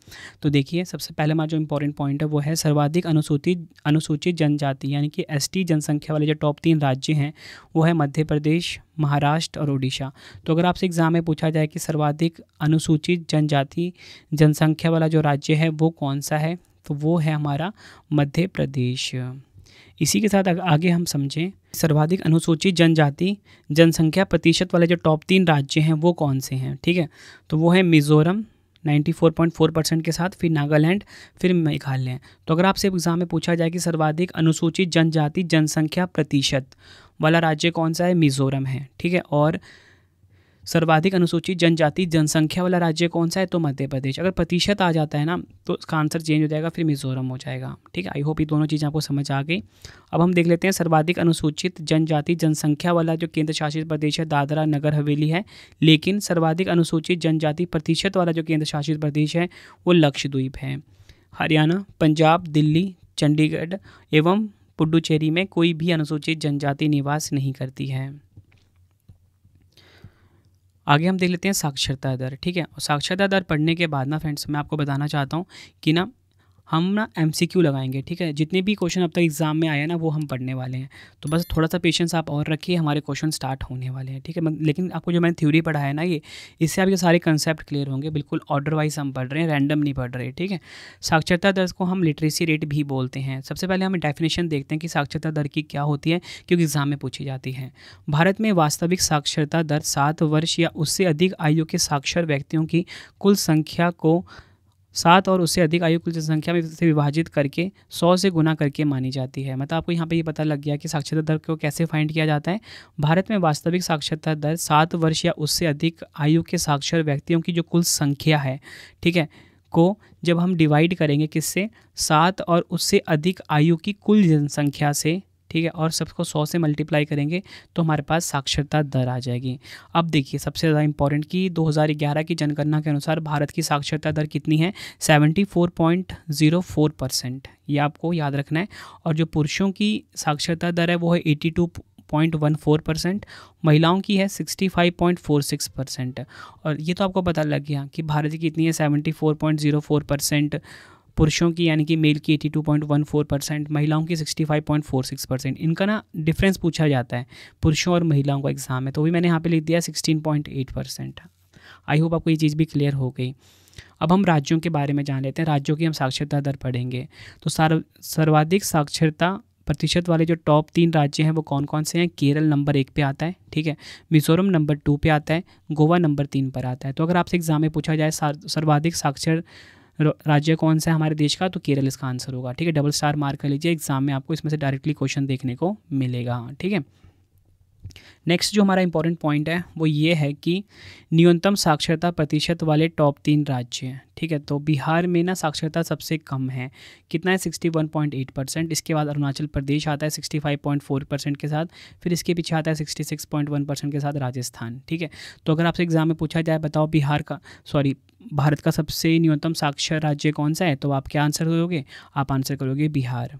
तो देखिए सबसे पहले हमारा जो इंपॉर्टेंट पॉइंट है वो है सर्वाधिक अनुसूचित अनुसूचित जनजाति यानी कि एस जनसंख्या वाले जो टॉप तीन राज्य हैं वो है मध्य प्रदेश महाराष्ट्र और उड़ीसा तो अगर आपसे एग्ज़ाम में पूछा जाए कि सर्वाधिक अनुसूचित जनजाति जनसंख्या वाला जो राज्य है वो कौन सा है तो वो है हमारा मध्य प्रदेश इसी के साथ आगे हम समझें सर्वाधिक अनुसूचित जनजाति जनसंख्या प्रतिशत वाले जो टॉप तीन राज्य हैं वो कौन से हैं ठीक है तो वो है मिज़ोरम 94.4 परसेंट के साथ फिर नागालैंड फिर मेघालय तो अगर आपसे एग्जाम में पूछा जाए कि सर्वाधिक अनुसूचित जनजाति जनसंख्या प्रतिशत वाला राज्य कौन सा है मिज़ोरम है ठीक है और सर्वाधिक अनुसूचित जनजाति जनसंख्या वाला राज्य कौन सा है तो मध्य प्रदेश अगर प्रतिशत आ जाता है ना तो उसका आंसर चेंज हो जाएगा फिर मिजोरम हो जाएगा ठीक है आई होप ये दोनों चीज़ें आपको समझ आ गई अब हम देख लेते हैं सर्वाधिक अनुसूचित जनजाति जनसंख्या वाला जो केंद्र शासित प्रदेश है दादरा नगर हवेली है लेकिन सर्वाधिक अनुसूचित जनजाति प्रतिशत वाला जो केंद्र शासित प्रदेश है वो लक्षद्वीप है हरियाणा पंजाब दिल्ली चंडीगढ़ एवं पुडुचेरी में कोई भी अनुसूचित जनजाति निवास नहीं करती है आगे हम देख लेते हैं साक्षरता दर ठीक है और साक्षरता दर पढ़ने के बाद ना फ्रेंड्स मैं आपको बताना चाहता हूँ कि ना हम ना एम लगाएंगे ठीक है जितने भी क्वेश्चन अब तक एग्ज़ाम में आया ना वो हम पढ़ने वाले हैं तो बस थोड़ा सा पेशेंस आप और रखिए हमारे क्वेश्चन स्टार्ट होने वाले हैं ठीक है मतलब लेकिन आपको जो मैंने थ्योरी पढ़ाया ना ये इससे आपके सारे कंसेप्ट क्लियर होंगे बिल्कुल ऑर्डर वाइज हम पढ़ रहे हैं रैंडम नहीं पढ़ रहे ठीक है साक्षरता दर को हम लिटरेसी रेट भी बोलते हैं सबसे पहले हम डेफिनेशन देखते हैं कि साक्षरता दर की क्या होती है क्योंकि एग्ज़ाम में पूछी जाती है भारत में वास्तविक साक्षरता दर सात वर्ष या उससे अधिक आयु के साक्षर व्यक्तियों की कुल संख्या को सात और उससे अधिक आयु कुल जनसंख्या में से विभाजित करके सौ से गुना करके मानी जाती है मतलब आपको यहाँ पे ये पता लग गया कि साक्षरता दर को कैसे फाइंड किया जाता है भारत में वास्तविक साक्षरता दर सात वर्ष या उससे अधिक आयु के साक्षर व्यक्तियों की जो कुल संख्या है ठीक है को जब हम डिवाइड करेंगे किससे सात और उससे अधिक आयु की कुल जनसंख्या से ठीक है और सबको सौ से मल्टीप्लाई करेंगे तो हमारे पास साक्षरता दर आ जाएगी अब देखिए सबसे ज़्यादा इंपॉर्टेंट कि 2011 की जनगणना के अनुसार भारत की साक्षरता दर कितनी है 74.04 परसेंट ये आपको याद रखना है और जो पुरुषों की साक्षरता दर है वो है two point one four percent महिलाओं की है sixty five point four six percent और ये तो आपको पता लग गया कि भारत की कितनी है seventy four point zero four percent पुरुषों की यानी कि मेल की 82.14 परसेंट महिलाओं की 65.46 परसेंट इनका ना डिफरेंस पूछा जाता है पुरुषों और महिलाओं का एग्ज़ाम है तो भी मैंने यहाँ पे लिख दिया 16.8 परसेंट आई होप आपको ये चीज़ भी क्लियर हो गई अब हम राज्यों के बारे में जान लेते हैं राज्यों की हम साक्षरता दर पढ़ेंगे तो सार सर्वाधिक साक्षरता प्रतिशत वाले जो टॉप तीन राज्य हैं वो कौन कौन से हैं केरल नंबर एक पे आता है ठीक है मिजोरम नंबर टू पे आता है गोवा नंबर तीन पर आता है तो अगर आपसे एग्जाम में पूछा जाए सर्वाधिक साक्षर राज्य कौन सा है हमारे देश का तो केरल इसका आंसर होगा ठीक है डबल स्टार मार्क कर लीजिए एग्जाम में आपको इसमें से डायरेक्टली क्वेश्चन देखने को मिलेगा ठीक है नेक्स्ट जो हमारा इंपॉर्टेंट पॉइंट है वो ये है कि न्यूनतम साक्षरता प्रतिशत वाले टॉप तीन राज्य हैं ठीक है तो बिहार में ना साक्षरता सबसे कम है कितना है 61.8 परसेंट इसके बाद अरुणाचल प्रदेश आता है 65.4 परसेंट के साथ फिर इसके पीछे आता है 66.1 परसेंट के साथ राजस्थान ठीक है तो अगर आपसे एग्ज़ाम में पूछा जाए बताओ बिहार का सॉरी भारत का सबसे न्यूनतम साक्षर राज्य कौन सा है तो आप क्या आंसर करोगे आप आंसर करोगे बिहार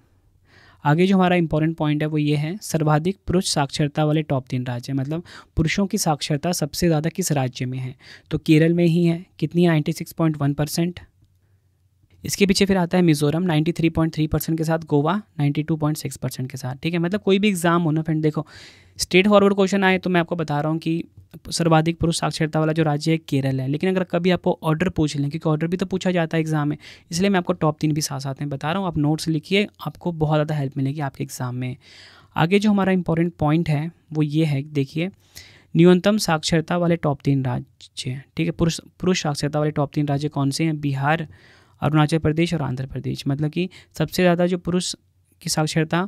आगे जो हमारा इंपॉर्टेंट पॉइंट है वो ये है सर्वाधिक पुरुष साक्षरता वाले टॉप तीन राज्य मतलब पुरुषों की साक्षरता सबसे ज़्यादा किस राज्य में है तो केरल में ही है कितनी ninety six point one percent इसके पीछे फिर आता है मिजोरम 93.3 परसेंट के साथ गोवा 92.6 परसेंट के साथ ठीक है मतलब कोई भी एग्ज़ाम हो ना फ्रेंड देखो स्टेट फॉरवर्ड क्वेश्चन आए तो मैं आपको बता रहा हूँ कि सर्वाधिक पुरुष साक्षरता वाला जो राज्य है केरल है लेकिन अगर कभी आपको ऑर्डर पूछ लें क्योंकि ऑर्डर भी तो पूछा जाता है एग्ज़ाम में इसलिए मैं आपको टॉप तीन भी साथ साथ में बता रहा हूँ आप नोट्स लिखिए आपको बहुत ज़्यादा हेल्प मिलेगी आपके एग्ज़ाम में आगे जो हमारा इंपॉर्टेंट पॉइंट है वो ये है देखिए न्यूनतम साक्षरता वाले टॉप तीन राज्य ठीक है पुरुष पुरुष साक्षरता वाले टॉप तीन राज्य कौन से हैं बिहार अरुणाचल प्रदेश और आंध्र प्रदेश मतलब कि सबसे ज़्यादा जो पुरुष की साक्षरता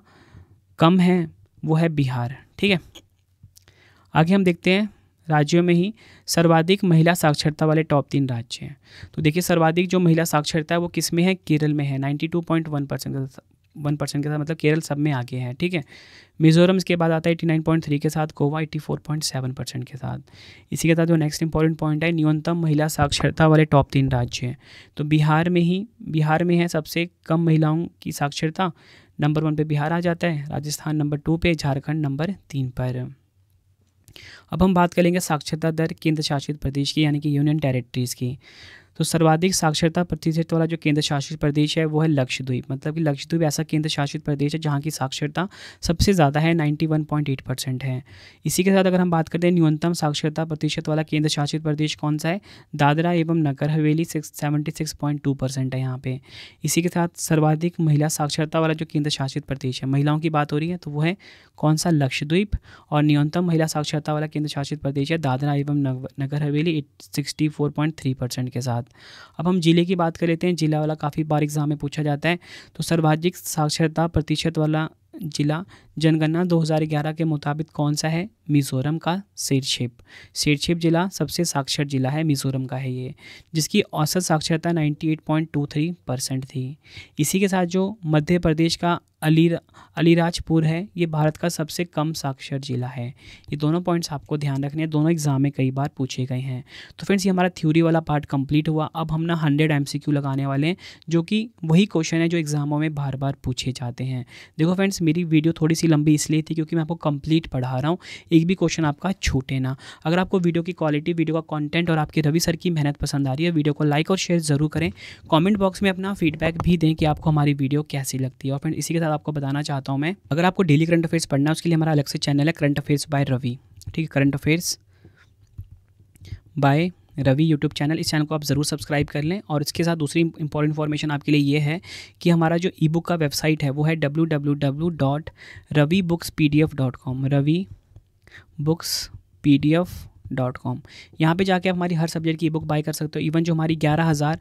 कम है वो है बिहार ठीक है आगे हम देखते हैं राज्यों में ही सर्वाधिक महिला साक्षरता वाले टॉप तीन राज्य हैं तो देखिए सर्वाधिक जो महिला साक्षरता है वो किस में है केरल में है ninety two point one percent one percent के साथ मतलब केरल सब में आगे है ठीक है मिजोरम इसके बाद आता है एटी नाइन पॉइंट थ्री के साथ Goa eighty four point seven percent के साथ इसी के साथ जो नेक्स्ट इंपॉर्टेंट पॉइंट है न्यूनतम महिला साक्षरता वाले टॉप तीन राज्य हैं तो बिहार में ही बिहार में है सबसे कम महिलाओं की साक्षरता नंबर वन पर बिहार आ जाता है राजस्थान नंबर टू पर झारखंड नंबर तीन पर अब हम बात करेंगे साक्षरता दर केंद्र शासित प्रदेश की यानी कि यूनियन टेरिटरीज़ की तो सर्वाधिक साक्षरता प्रतिशत वाला जो केंद्र शासित प्रदेश है वो है लक्षद्वीप मतलब कि लक्षद्वीप ऐसा केंद्र शासित प्रदेश है जहाँ की साक्षरता सबसे ज़्यादा है 91.8 परसेंट है इसी के साथ अगर हम बात करते हैं न्यूनतम साक्षरता प्रतिशत वाला केंद्र शासित प्रदेश कौन सा है दादरा एवं नगर हवेली सिक्स परसेंट है यहाँ पर इसी के साथ सर्वाधिक महिला साक्षरता वाला जो केंद्र शासित प्रदेश है महिलाओं की बात हो रही है तो वो है कौन सा लक्षद्वीप और न्यूनतम महिला साक्षरता वाला केंद्र शासित प्रदेश है दादरा एवं नगर हवेली सिक्सटी के साथ बाद अब हम ज़िले की बात कर लेते हैं ज़िला वाला काफ़ी बार एग्ज़ाम में पूछा जाता है तो सर्वाधिक साक्षरता प्रतिशत वाला जिला जनगणना 2011 के मुताबिक कौन सा है मिज़ोरम का सिरछिप सिरछिप जिला सबसे साक्षर जिला है मिज़ोरम का है ये जिसकी औसत साक्षरता 98.23 परसेंट थी इसी के साथ जो मध्य प्रदेश का अली अलीराजपुर है ये भारत का सबसे कम साक्षर जिला है ये दोनों पॉइंट्स आपको ध्यान रखने हैं दोनों एग्जाम में कई बार पूछे गए हैं तो फ्रेंड्स ये हमारा थ्योरी वाला पार्ट कंप्लीट हुआ अब हम ना हंड्रेड एम लगाने वाले हैं जो कि वही क्वेश्चन है जो एग्ज़ामों में बार बार पूछे जाते हैं देखो फ्रेंड्स मेरी वीडियो थोड़ी सी लंबी इसलिए थी क्योंकि मैं आपको कंप्लीट पढ़ा रहा हूँ एक भी क्वेश्चन आपका छूटे ना अगर आपको वीडियो की क्वालिटी वीडियो का कॉन्टेंट और आपके रवि सर की मेहनत पसंद आ रही है वीडियो को लाइक और शेयर ज़रूर करें कॉमेंट बॉक्स में अपना फीडबैक भी दें कि आपको हमारी वीडियो कैसी लगती है और फ्रेंड इसी के साथ आपको बताना चाहता हूँ मैं अगर आपको डेली करंट अफेयर्स पढ़ना है उसके लिए हमारा अलग से चैनल है करंट अफेयर्स बाय रवि ठीक है current affairs by Ravi YouTube channel इस चैनल को आप ज़रूर सब्सक्राइब कर लें और इसके साथ दूसरी इंपॉर्टेंट इन्फॉर्मेशन आपके लिए ये है कि हमारा जो ई बुक का वेबसाइट है वो है W W W dot Ravi books P D F dot com Ravi books P D F dot com यहाँ पर जाके आप हमारी हर सब्जेक्ट की ई बुक बाई कर सकते हो इवन जो हमारी ग्यारह हज़ार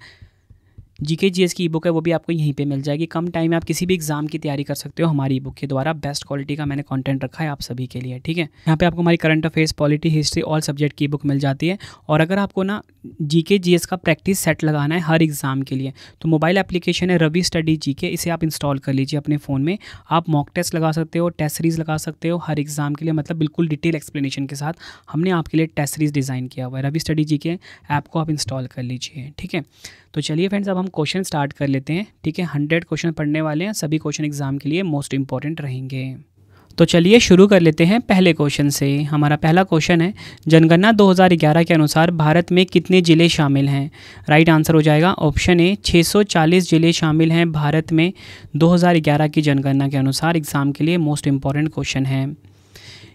जी के जी एस की ई बुक है वो भी आपको यहीं पे मिल जाएगी कम टाइम में आप किसी भी एग्ज़ाम की तैयारी कर सकते हो हमारी ई बुक के द्वारा बेस्ट क्वालिटी का मैंने कंटेंट रखा है आप सभी के लिए ठीक है यहाँ पे आपको हमारी current affairs polity history all subject की बुक मिल जाती है और अगर आपको ना जी के जी एस का प्रैक्टिस सेट लगाना है हर एग्ज़ाम के लिए तो मोबाइल एप्लीकेशन है रवि स्टडी जी के इसे आप इंस्टॉल कर लीजिए अपने फ़ोन में आप मॉक टेस्ट लगा सकते हो टेस्ट सीरीज़ लगा सकते हो हर एग्ज़ाम के लिए मतलब बिल्कुल डिटेल एक्सप्लेनेशन के साथ हमने आपके लिए टेस्ट सीरीज़ डिज़ाइन किया हुआ है रवि स्टडी जी के ऐप को आप इंस्टॉल कर लीजिए ठीक है तो चलिए फ्रेंड्स अब हम क्वेश्चन स्टार्ट कर लेते हैं ठीक है हंड्रेड क्वेश्चन पढ़ने वाले हैं सभी क्वेश्चन एग्जाम के लिए मोस्ट इंपॉर्टेंट रहेंगे तो चलिए शुरू कर लेते हैं पहले क्वेश्चन से हमारा पहला क्वेश्चन है जनगणना 2011 के अनुसार भारत में कितने ज़िले शामिल हैं राइट आंसर हो जाएगा ऑप्शन ए 640 ज़िले शामिल हैं भारत में 2011 की जनगणना के अनुसार एग्ज़ाम के लिए मोस्ट इम्पॉर्टेंट क्वेश्चन है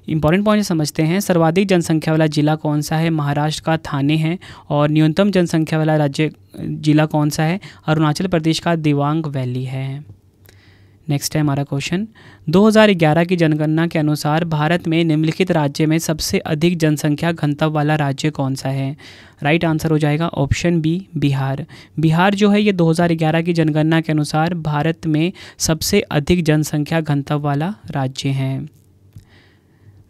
इंपॉर्टेंट पॉइंट समझते हैं सर्वाधिक जनसंख्या वाला जिला कौन सा है महाराष्ट्र का थाने है और न्यूनतम जनसंख्या वाला राज्य जिला कौन सा है अरुणाचल प्रदेश का दिवांग वैली है नेक्स्ट है हमारा क्वेश्चन 2011 की जनगणना के अनुसार भारत में निम्नलिखित राज्य में सबसे अधिक जनसंख्या घनत्व वाला राज्य कौन सा है राइट right आंसर हो जाएगा ऑप्शन बी बिहार बिहार जो है ये 2011 की जनगणना के अनुसार भारत में सबसे अधिक जनसंख्या घनत्व वाला राज्य है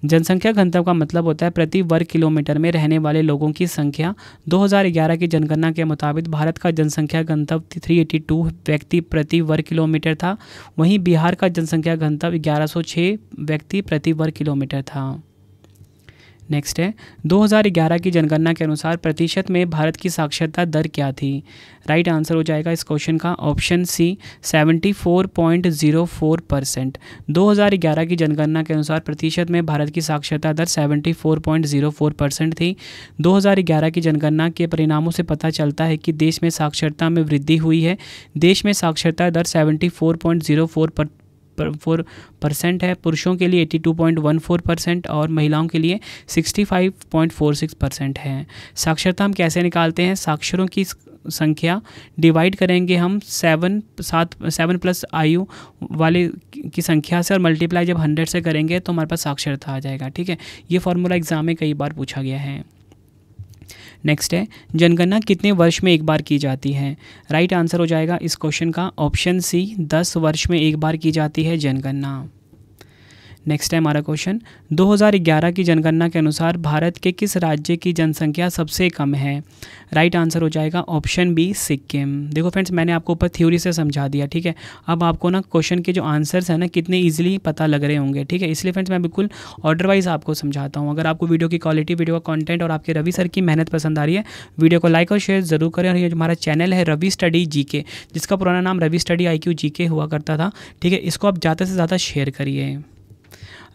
जनसंख्या घनत्व का मतलब होता है प्रति वर्ग किलोमीटर में रहने वाले लोगों की संख्या 2011 की जनगणना के मुताबिक भारत का जनसंख्या घनत्व 382 व्यक्ति प्रति वर्ग किलोमीटर था वहीं बिहार का जनसंख्या घनत्व 1106 व्यक्ति प्रति वर्ग किलोमीटर था नेक्स्ट है 2011 की जनगणना के अनुसार प्रतिशत में भारत की साक्षरता दर क्या थी राइट आंसर हो जाएगा इस क्वेश्चन का ऑप्शन सी 74.04 परसेंट दो की जनगणना के अनुसार प्रतिशत में भारत की साक्षरता दर 74.04 परसेंट थी 2011 की जनगणना के परिणामों से पता चलता है कि देश में साक्षरता में वृद्धि हुई है देश में साक्षरता दर सेवेंटी फोर परसेंट है पुरुषों के लिए eighty two point one four percent और महिलाओं के लिए sixty five point four six percent है साक्षरता हम कैसे निकालते हैं साक्षरों की संख्या डिवाइड करेंगे हम सेवन सात सेवन प्लस आयु वाले की संख्या से और मल्टीप्लाई जब हंड्रेड से करेंगे तो हमारे पास साक्षरता आ जाएगा ठीक है ये फॉर्मूला एग्जाम में कई बार पूछा गया है नेक्स्ट है जनगणना कितने वर्ष में एक बार की जाती है राइट आंसर हो जाएगा इस क्वेश्चन का ऑप्शन सी दस वर्ष में एक बार की जाती है जनगणना नेक्स्ट है हमारा क्वेश्चन 2011 की जनगणना के अनुसार भारत के किस राज्य की जनसंख्या सबसे कम है राइट आंसर हो जाएगा ऑप्शन बी सिक्किम देखो फ्रेंड्स मैंने आपको ऊपर थ्योरी से समझा दिया ठीक है अब आपको ना क्वेश्चन के जो आंसर्स हैं ना कितने ईजिली पता लग रहे होंगे ठीक है इसलिए फ्रेंड्स मैं बिल्कुल ऑर्डर वाइज आपको समझाता हूँ अगर आपको वीडियो की क्वालिटी वीडियो का कॉन्टेंट और आपके रवि सर की मेहनत पसंद आ रही है वीडियो को लाइक और शेयर ज़रूर करें और ये हमारा चैनल है रवि स्टडी जी जिसका पुराना नाम रवि स्टडी आई क्यू हुआ करता था ठीक है इसको आप ज़्यादा से ज़्यादा शेयर करिए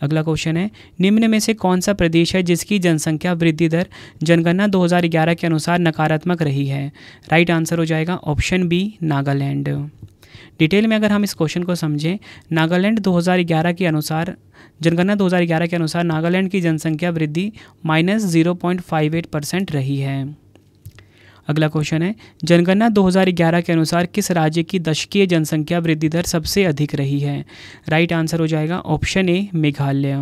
अगला क्वेश्चन है निम्न में से कौन सा प्रदेश है जिसकी जनसंख्या वृद्धि दर जनगणना 2011 के अनुसार नकारात्मक रही है राइट आंसर हो जाएगा ऑप्शन बी नागालैंड डिटेल में अगर हम इस क्वेश्चन को समझें नागालैंड 2011 के अनुसार जनगणना 2011 के अनुसार नागालैंड की जनसंख्या वृद्धि माइनस जीरो परसेंट रही है अगला क्वेश्चन है जनगणना 2011 के अनुसार किस राज्य की दशकीय जनसंख्या वृद्धि दर सबसे अधिक रही है राइट आंसर हो जाएगा option A Meghalaya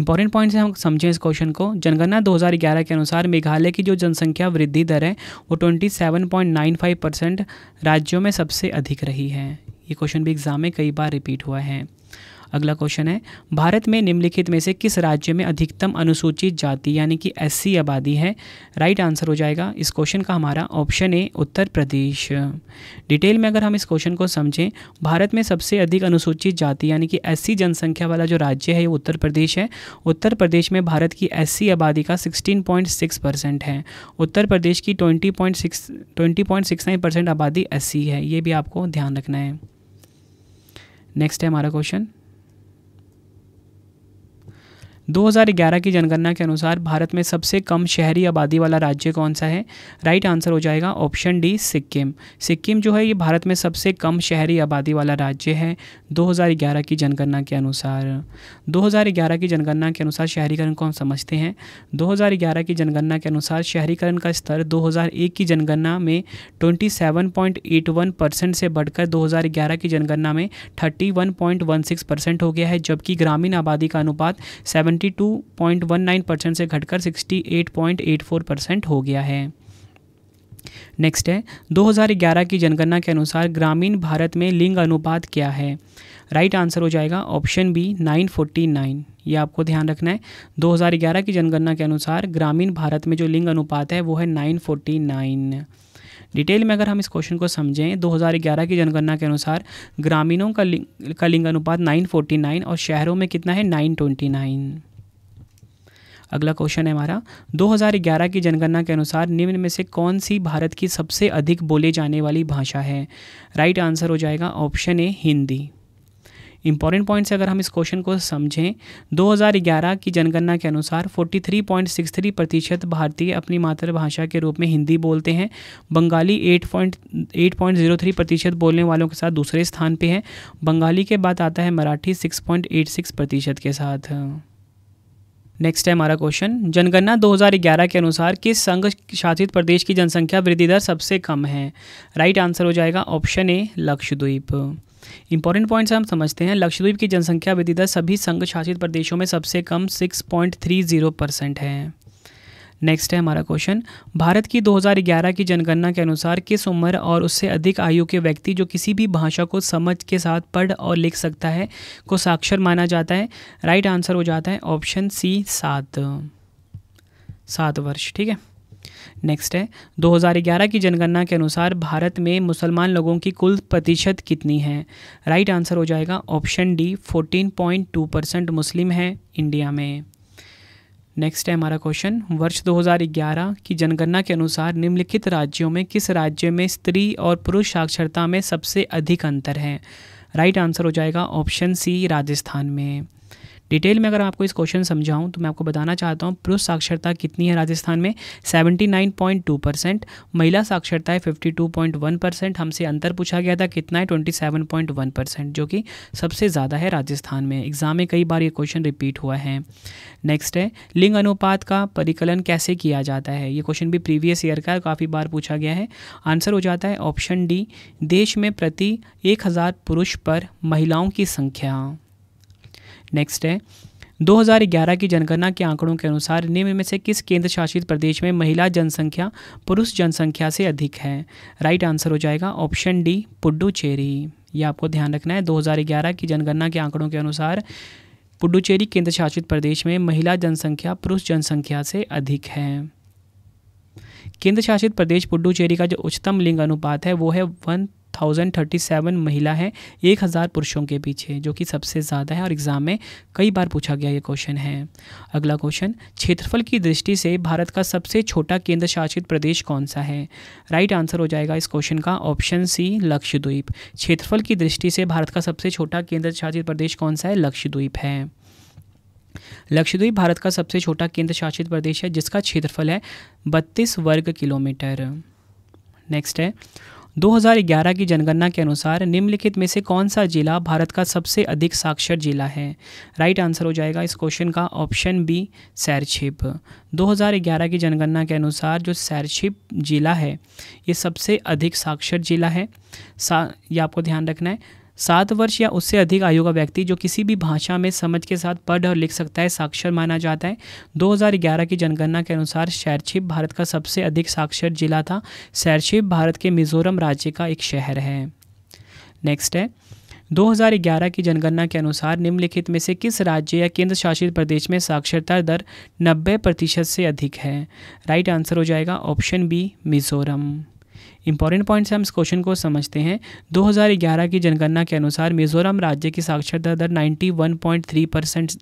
important point से हम समझें इस क्वेश्चन को जनगणना 2011 के अनुसार मेघालय की जो जनसंख्या वृद्धि दर है वो 27.95 परसेंट राज्यों में सबसे अधिक रही है ये क्वेश्चन भी एग्जाम में कई बार रिपीट हुआ है अगला क्वेश्चन है भारत में निम्नलिखित में से किस राज्य में अधिकतम अनुसूचित जाति यानी कि एस आबादी है राइट आंसर हो जाएगा इस क्वेश्चन का हमारा option A Uttar Pradesh detail में अगर हम इस क्वेश्चन को समझें भारत में सबसे अधिक अनुसूचित जाति यानी कि एस जनसंख्या वाला जो राज्य है ये उत्तर प्रदेश है उत्तर प्रदेश में भारत की एस आबादी का सिक्सटीन परसेंट है उत्तर प्रदेश की ट्वेंटी पॉइंट परसेंट आबादी एस है ये भी आपको ध्यान रखना है नेक्स्ट है हमारा क्वेश्चन 2011 की जनगणना के अनुसार भारत में सबसे कम शहरी आबादी वाला राज्य कौन सा है राइट आंसर हो जाएगा ऑप्शन डी सिक्किम सिक्किम जो है ये भारत में सबसे कम शहरी आबादी वाला राज्य है 2011 की जनगणना के अनुसार 2011 की जनगणना के अनुसार शहरीकरण को हम समझते हैं 2011 की जनगणना के अनुसार शहरीकरण का स्तर दो की जनगणना में ट्वेंटी परसेंट से बढ़कर दो की जनगणना में थर्टी परसेंट हो गया है जबकि ग्रामीण आबादी का अनुपात सेवन 72.19 परसेंट से घटकर 68.84 परसेंट हो गया है नेक्स्ट है 2011 की जनगणना के अनुसार ग्रामीण भारत में लिंग अनुपात क्या है राइट आंसर हो जाएगा ऑप्शन बी 949 ये आपको ध्यान रखना है 2011 की जनगणना के अनुसार ग्रामीण भारत में जो लिंग अनुपात है वो है 949 डिटेल में अगर हम इस क्वेश्चन को समझें 2011 की जनगणना के अनुसार ग्रामीणों का लिंग का लिंग अनुपात 949 और शहरों में कितना है 929 अगला क्वेश्चन है हमारा 2011 की जनगणना के अनुसार निम्न में से कौन सी भारत की सबसे अधिक बोले जाने वाली भाषा है राइट आंसर हो जाएगा option A Hindi important point से अगर हम इस क्वेश्चन को समझें 2011 की जनगणना के अनुसार 43.63 प्रतिशत भारतीय अपनी मातृभाषा के रूप में हिंदी बोलते हैं बंगाली 8.8.03 प्रतिशत बोलने वालों के साथ दूसरे स्थान पे हैं बंगाली के बाद आता है मराठी 6.86 प्रतिशत के साथ नेक्स्ट है हमारा क्वेश्चन जनगणना 2011 के अनुसार किस संघ शासित प्रदेश की जनसंख्या वृद्धि दर सबसे कम है राइट right आंसर हो जाएगा option A Lakshadweep important point हम समझते हैं लक्षद्वीप की जनसंख्या दर सभी संघ शासित प्रदेशों में सबसे कम 6.30 परसेंट है नेक्स्ट है हमारा क्वेश्चन भारत की 2011 की जनगणना के अनुसार किस उम्र और उससे अधिक आयु के व्यक्ति जो किसी भी भाषा को समझ के साथ पढ़ और लिख सकता है को साक्षर माना जाता है राइट आंसर हो जाता है ऑप्शन सी सात सात वर्ष ठीक है नेक्स्ट है 2011 की जनगणना के अनुसार भारत में मुसलमान लोगों की कुल प्रतिशत कितनी है राइट आंसर हो जाएगा ऑप्शन डी 14.2 परसेंट मुस्लिम है इंडिया में नेक्स्ट है हमारा क्वेश्चन वर्ष 2011 की जनगणना के अनुसार निम्नलिखित राज्यों में किस राज्य में स्त्री और पुरुष साक्षरता में सबसे अधिक अंतर है राइट आंसर हो जाएगा ऑप्शन सी राजस्थान में डिटेल में अगर आपको इस क्वेश्चन समझाऊँ तो मैं आपको बताना चाहता हूँ पुरुष साक्षरता कितनी है राजस्थान में 79.2 परसेंट महिला साक्षरता है 52.1 परसेंट हमसे अंतर पूछा गया था कितना है 27.1 परसेंट जो कि सबसे ज़्यादा है राजस्थान में एग्ज़ाम में कई बार ये क्वेश्चन रिपीट हुआ है नेक्स्ट है लिंग अनुपात का परिकलन कैसे किया जाता है ये क्वेश्चन भी प्रीवियस ईयर का काफ़ी बार पूछा गया है आंसर हो जाता है ऑप्शन डी देश में प्रति एक हज़ार पुरुष पर महिलाओं की संख्या नेक्स्ट है 2011 की जनगणना के आंकड़ों के अनुसार निम्न में से किस केंद्र शासित प्रदेश में महिला जनसंख्या पुरुष जनसंख्या से अधिक है राइट आंसर हो जाएगा ऑप्शन डी पुडुचेरी यह आपको ध्यान रखना है 2011 की जनगणना के आंकड़ों के अनुसार पुडुचेरी केंद्र शासित प्रदेश में महिला जनसंख्या पुरुष जनसंख्या से अधिक है केंद्र शासित प्रदेश पुडुचेरी का जो उच्चतम लिंग अनुपात है वो है वन थाउजेंड थर्टी सेवन महिला हैं एक हज़ार पुरुषों के पीछे जो कि सबसे ज़्यादा है और एग्ज़ाम में कई बार पूछा गया ये क्वेश्चन है अगला क्वेश्चन क्षेत्रफल की दृष्टि से भारत का सबसे छोटा केंद्र शासित प्रदेश कौन सा है राइट आंसर हो जाएगा इस क्वेश्चन का ऑप्शन सी लक्षद्वीप क्षेत्रफल की दृष्टि से भारत का सबसे छोटा केंद्र शासित प्रदेश कौन सा है लक्षद्वीप है लक्षद्वीप भारत का सबसे छोटा केंद्र शासित प्रदेश है जिसका क्षेत्रफल है बत्तीस वर्ग किलोमीटर नेक्स्ट है 2011 की जनगणना के अनुसार निम्नलिखित में से कौन सा जिला भारत का सबसे अधिक साक्षर जिला है राइट आंसर हो जाएगा इस क्वेश्चन का ऑप्शन बी सैरछिप 2011 की जनगणना के अनुसार जो सैरछिप जिला है ये सबसे अधिक साक्षर जिला है सा ये आपको ध्यान रखना है सात वर्ष या उससे अधिक आयु का व्यक्ति जो किसी भी भाषा में समझ के साथ पढ़ और लिख सकता है साक्षर माना जाता है 2011 की जनगणना के अनुसार शैक्षिक भारत का सबसे अधिक साक्षर जिला था शैक्षिक भारत के मिजोरम राज्य का एक शहर है नेक्स्ट है 2011 की जनगणना के अनुसार निम्नलिखित में से किस राज्य या केंद्र शासित प्रदेश में साक्षरता दर 90 प्रतिशत से अधिक है राइट आंसर हो जाएगा option B Mizoram important point से हम इस क्वेश्चन को समझते हैं 2011 की जनगणना के अनुसार मिजोरम राज्य की साक्षरता दर 91.3 परसेंट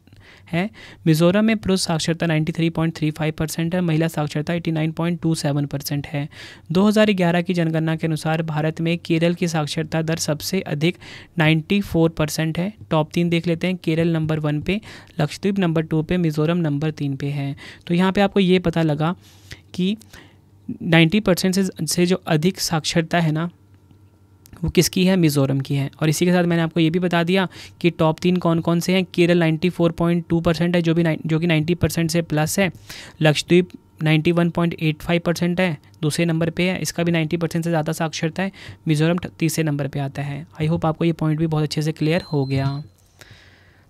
है मिजोरम में पुरुष साक्षरता 93.35 परसेंट है महिला साक्षरता 89.27 परसेंट है 2011 की जनगणना के अनुसार भारत में केरल की साक्षरता दर सबसे अधिक 94 परसेंट है टॉप तीन देख लेते हैं केरल नंबर वन पे लक्षद्वीप नंबर टू पे मिजोरम नंबर तीन पे है तो यहाँ पे आपको ये पता लगा कि 90 परसेंट से से जो अधिक साक्षरता है ना वो किसकी है मिज़ोरम की है और इसी के साथ मैंने आपको ये भी बता दिया कि टॉप तीन कौन कौन से हैं केरल 94.2 परसेंट है जो भी जो कि 90 परसेंट से प्लस है लक्षद्वीप 91.85 परसेंट है दूसरे नंबर पे है इसका भी 90 परसेंट से ज़्यादा साक्षरता है मिज़ोरम तीसरे नंबर पे आता है आई होप आपको ये पॉइंट भी बहुत अच्छे से क्लियर हो गया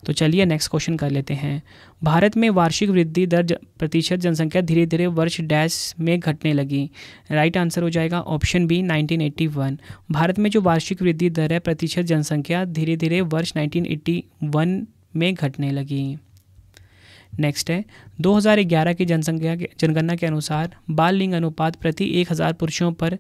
तो चलिए नेक्स्ट क्वेश्चन कर लेते हैं भारत में वार्षिक वृद्धि दर प्रतिशत जनसंख्या धीरे धीरे वर्ष डैश में घटने लगी राइट आंसर हो जाएगा ऑप्शन बी 1981 भारत में जो वार्षिक वृद्धि दर है प्रतिशत जनसंख्या धीरे धीरे वर्ष 1981 में घटने लगी नेक्स्ट है 2011 की जनसंख्या जनगणना के अनुसार बाल लिंग अनुपात प्रति एक पुरुषों पर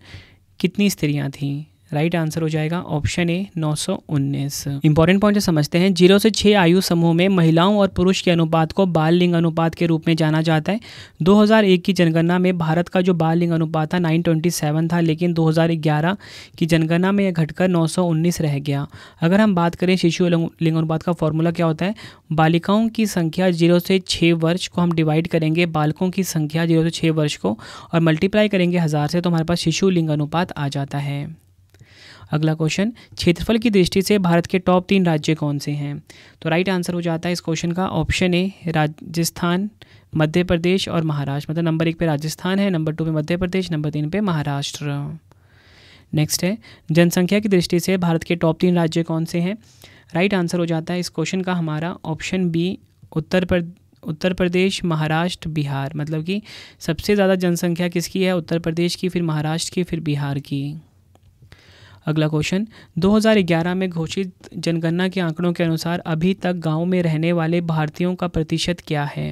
कितनी स्त्रियाँ थीं राइट आंसर हो जाएगा ऑप्शन ए 919 इंपॉर्टेंट पॉइंट समझते हैं जीरो से छह आयु समूह में महिलाओं और पुरुष के अनुपात को बाल लिंग अनुपात के रूप में जाना जाता है 2001 की जनगणना में भारत का जो बाल लिंग अनुपात था 927 था लेकिन 2011 की जनगणना में यह घटकर 919 रह गया अगर हम बात करें शिशु लिंग अनुपात का फॉर्मूला क्या होता है बालिकाओं की संख्या जीरो से छः वर्ष को हम डिवाइड करेंगे बालकों की संख्या जीरो से छः वर्ष को और मल्टीप्लाई करेंगे हज़ार से तो हमारे पास शिशु लिंग अनुपात आ जाता है अगला क्वेश्चन क्षेत्रफल की दृष्टि से भारत के टॉप तीन राज्य कौन से हैं तो राइट आंसर हो जाता है इस क्वेश्चन का ऑप्शन ए राजस्थान मध्य प्रदेश और महाराष्ट्र मतलब नंबर एक पे राजस्थान है नंबर टू पे मध्य प्रदेश नंबर तीन पे महाराष्ट्र नेक्स्ट है जनसंख्या की दृष्टि से भारत के टॉप तीन राज्य कौन से हैं राइट आंसर हो जाता है इस क्वेश्चन का हमारा ऑप्शन बी उत्तर प्र उत्तर प्रदेश महाराष्ट्र बिहार मतलब कि सबसे ज़्यादा जनसंख्या किसकी है उत्तर प्रदेश की फिर महाराष्ट्र की फिर बिहार की अगला क्वेश्चन 2011 में घोषित जनगणना के आंकड़ों के अनुसार अभी तक गांव में रहने वाले भारतीयों का प्रतिशत क्या है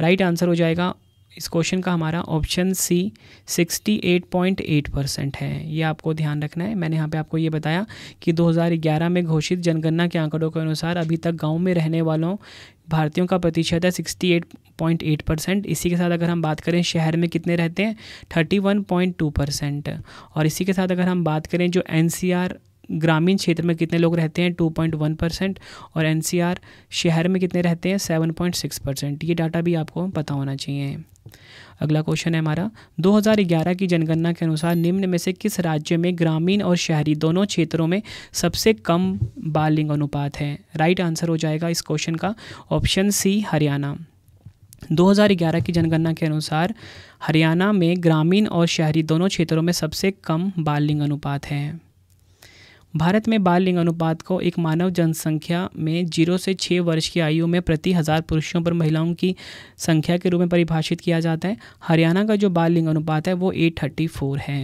राइट आंसर हो जाएगा इस क्वेश्चन का हमारा ऑप्शन सी 68.8 परसेंट है ये आपको ध्यान रखना है मैंने यहाँ पे आपको ये बताया कि 2011 में घोषित जनगणना के आंकड़ों के अनुसार अभी तक गांव में रहने वालों भारतीयों का प्रतिशत है 68.8 परसेंट इसी के साथ अगर हम बात करें शहर में कितने रहते हैं 31.2 परसेंट और इसी के साथ अगर हम बात करें जो एन ग्रामीण क्षेत्र में कितने लोग रहते हैं 2.1 परसेंट और एन शहर में कितने रहते हैं 7.6 परसेंट ये डाटा भी आपको पता होना चाहिए अगला क्वेश्चन है हमारा 2011 की जनगणना के अनुसार निम्न में से किस राज्य में ग्रामीण और शहरी दोनों क्षेत्रों में सबसे कम बाल लिंग अनुपात है राइट आंसर हो जाएगा इस क्वेश्चन का ऑप्शन सी हरियाणा 2011 की जनगणना के अनुसार हरियाणा में ग्रामीण और शहरी दोनों क्षेत्रों में सबसे कम बाल लिंग अनुपात है भारत में बाल लिंग अनुपात को एक मानव जनसंख्या में जीरो से छः वर्ष की आयु में प्रति हज़ार पुरुषों पर महिलाओं की संख्या के रूप में परिभाषित किया जाता है हरियाणा का जो बाल लिंग अनुपात है वो एट थर्टी फोर है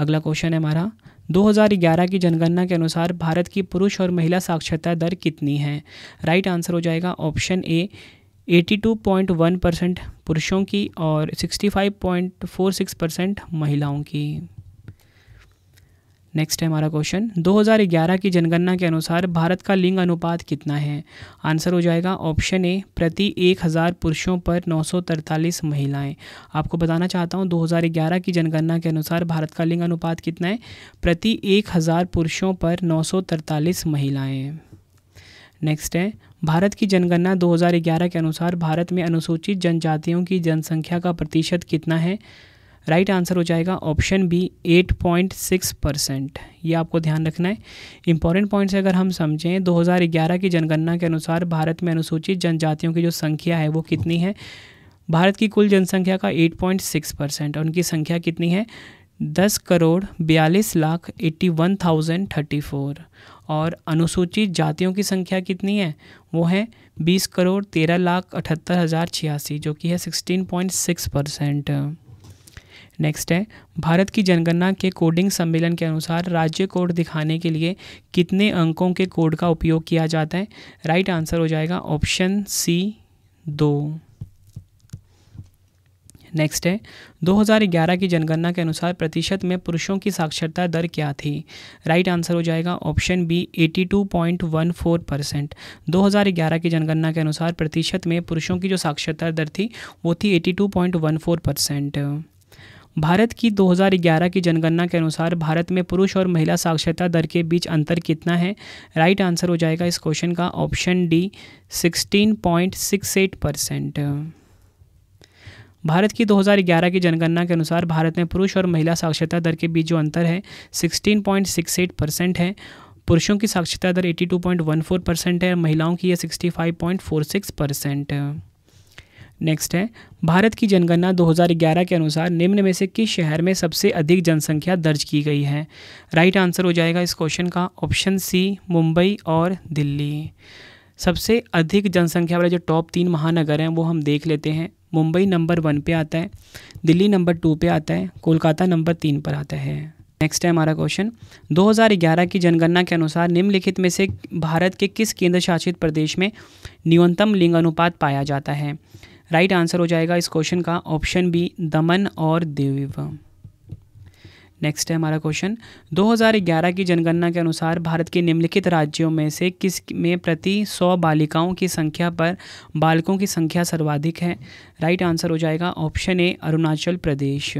अगला क्वेश्चन है हमारा 2011 की जनगणना के अनुसार भारत की पुरुष और महिला साक्षरता दर कितनी है राइट आंसर हो जाएगा ऑप्शन ए 82.1 परसेंट पुरुषों की और 65.46 परसेंट महिलाओं की नेक्स्ट है हमारा क्वेश्चन 2011 की जनगणना के अनुसार भारत का लिंग अनुपात कितना है आंसर हो जाएगा ऑप्शन ए प्रति एक हज़ार पुरुषों पर नौ महिलाएं आपको बताना चाहता हूं 2011 की जनगणना के अनुसार भारत का लिंग अनुपात कितना है प्रति एक हज़ार पुरुषों पर नौ महिलाएं नेक्स्ट है भारत की जनगणना 2011 के अनुसार भारत में अनुसूचित जनजातियों की जनसंख्या का प्रतिशत कितना है राइट right आंसर हो जाएगा ऑप्शन बी 8.6 परसेंट ये आपको ध्यान रखना है इंपॉर्टेंट पॉइंट्स अगर हम समझें 2011 की जनगणना के अनुसार भारत में अनुसूचित जनजातियों की जो संख्या है वो कितनी है भारत की कुल जनसंख्या का 8.6 परसेंट और उनकी संख्या कितनी है दस करोड़ बयालीस lakh eighty one thousand thirty four और अनुसूचित जातियों की संख्या कितनी है वो है बीस करोड़ तेरह लाख अठहत्तर हज़ार छियासी जो कि है sixteen point six percent next है भारत की जनगणना के कोडिंग सम्मेलन के अनुसार राज्य कोड दिखाने के लिए कितने अंकों के कोड का उपयोग किया जाता है राइट right आंसर हो जाएगा ऑप्शन सी दो नेक्स्ट है 2011 की जनगणना के अनुसार प्रतिशत में पुरुषों की साक्षरता दर क्या थी राइट right आंसर हो जाएगा ऑप्शन बी 82.14 परसेंट दो की जनगणना के अनुसार प्रतिशत में पुरुषों की जो साक्षरता दर थी वो थी 82.14 परसेंट भारत की 2011 की जनगणना के अनुसार भारत में पुरुष और महिला साक्षरता दर के बीच अंतर कितना है राइट आंसर हो जाएगा इस क्वेश्चन का ऑप्शन डी 16.68 परसेंट भारत की 2011 की जनगणना के अनुसार भारत में पुरुष और महिला साक्षरता दर के बीच जो अंतर है 16.68 परसेंट है पुरुषों की साक्षरता दर 82.14 परसेंट है महिलाओं की यह 65.46 परसेंट है नेक्स्ट है भारत की जनगणना 2011 के अनुसार निम्न में से किस शहर में सबसे अधिक जनसंख्या दर्ज की गई है राइट आंसर हो जाएगा इस क्वेश्चन का ऑप्शन सी मुंबई और दिल्ली सबसे अधिक जनसंख्या वाले जो टॉप तीन महानगर हैं वो हम देख लेते हैं मुंबई नंबर वन पे आता है दिल्ली नंबर टू पे आता है कोलकाता नंबर तीन पर आता है नेक्स्ट है हमारा क्वेश्चन 2011 की जनगणना के अनुसार निम्नलिखित में से भारत के किस केंद्र शासित प्रदेश में न्यूनतम लिंग अनुपात पाया जाता है राइट आंसर हो जाएगा इस क्वेश्चन का ऑप्शन बी दमन और दीव नेक्स्ट है हमारा क्वेश्चन 2011 की जनगणना के अनुसार भारत के निम्नलिखित राज्यों में से किस में प्रति 100 बालिकाओं की संख्या पर बालकों की संख्या सर्वाधिक है राइट right आंसर हो जाएगा ऑप्शन ए अरुणाचल प्रदेश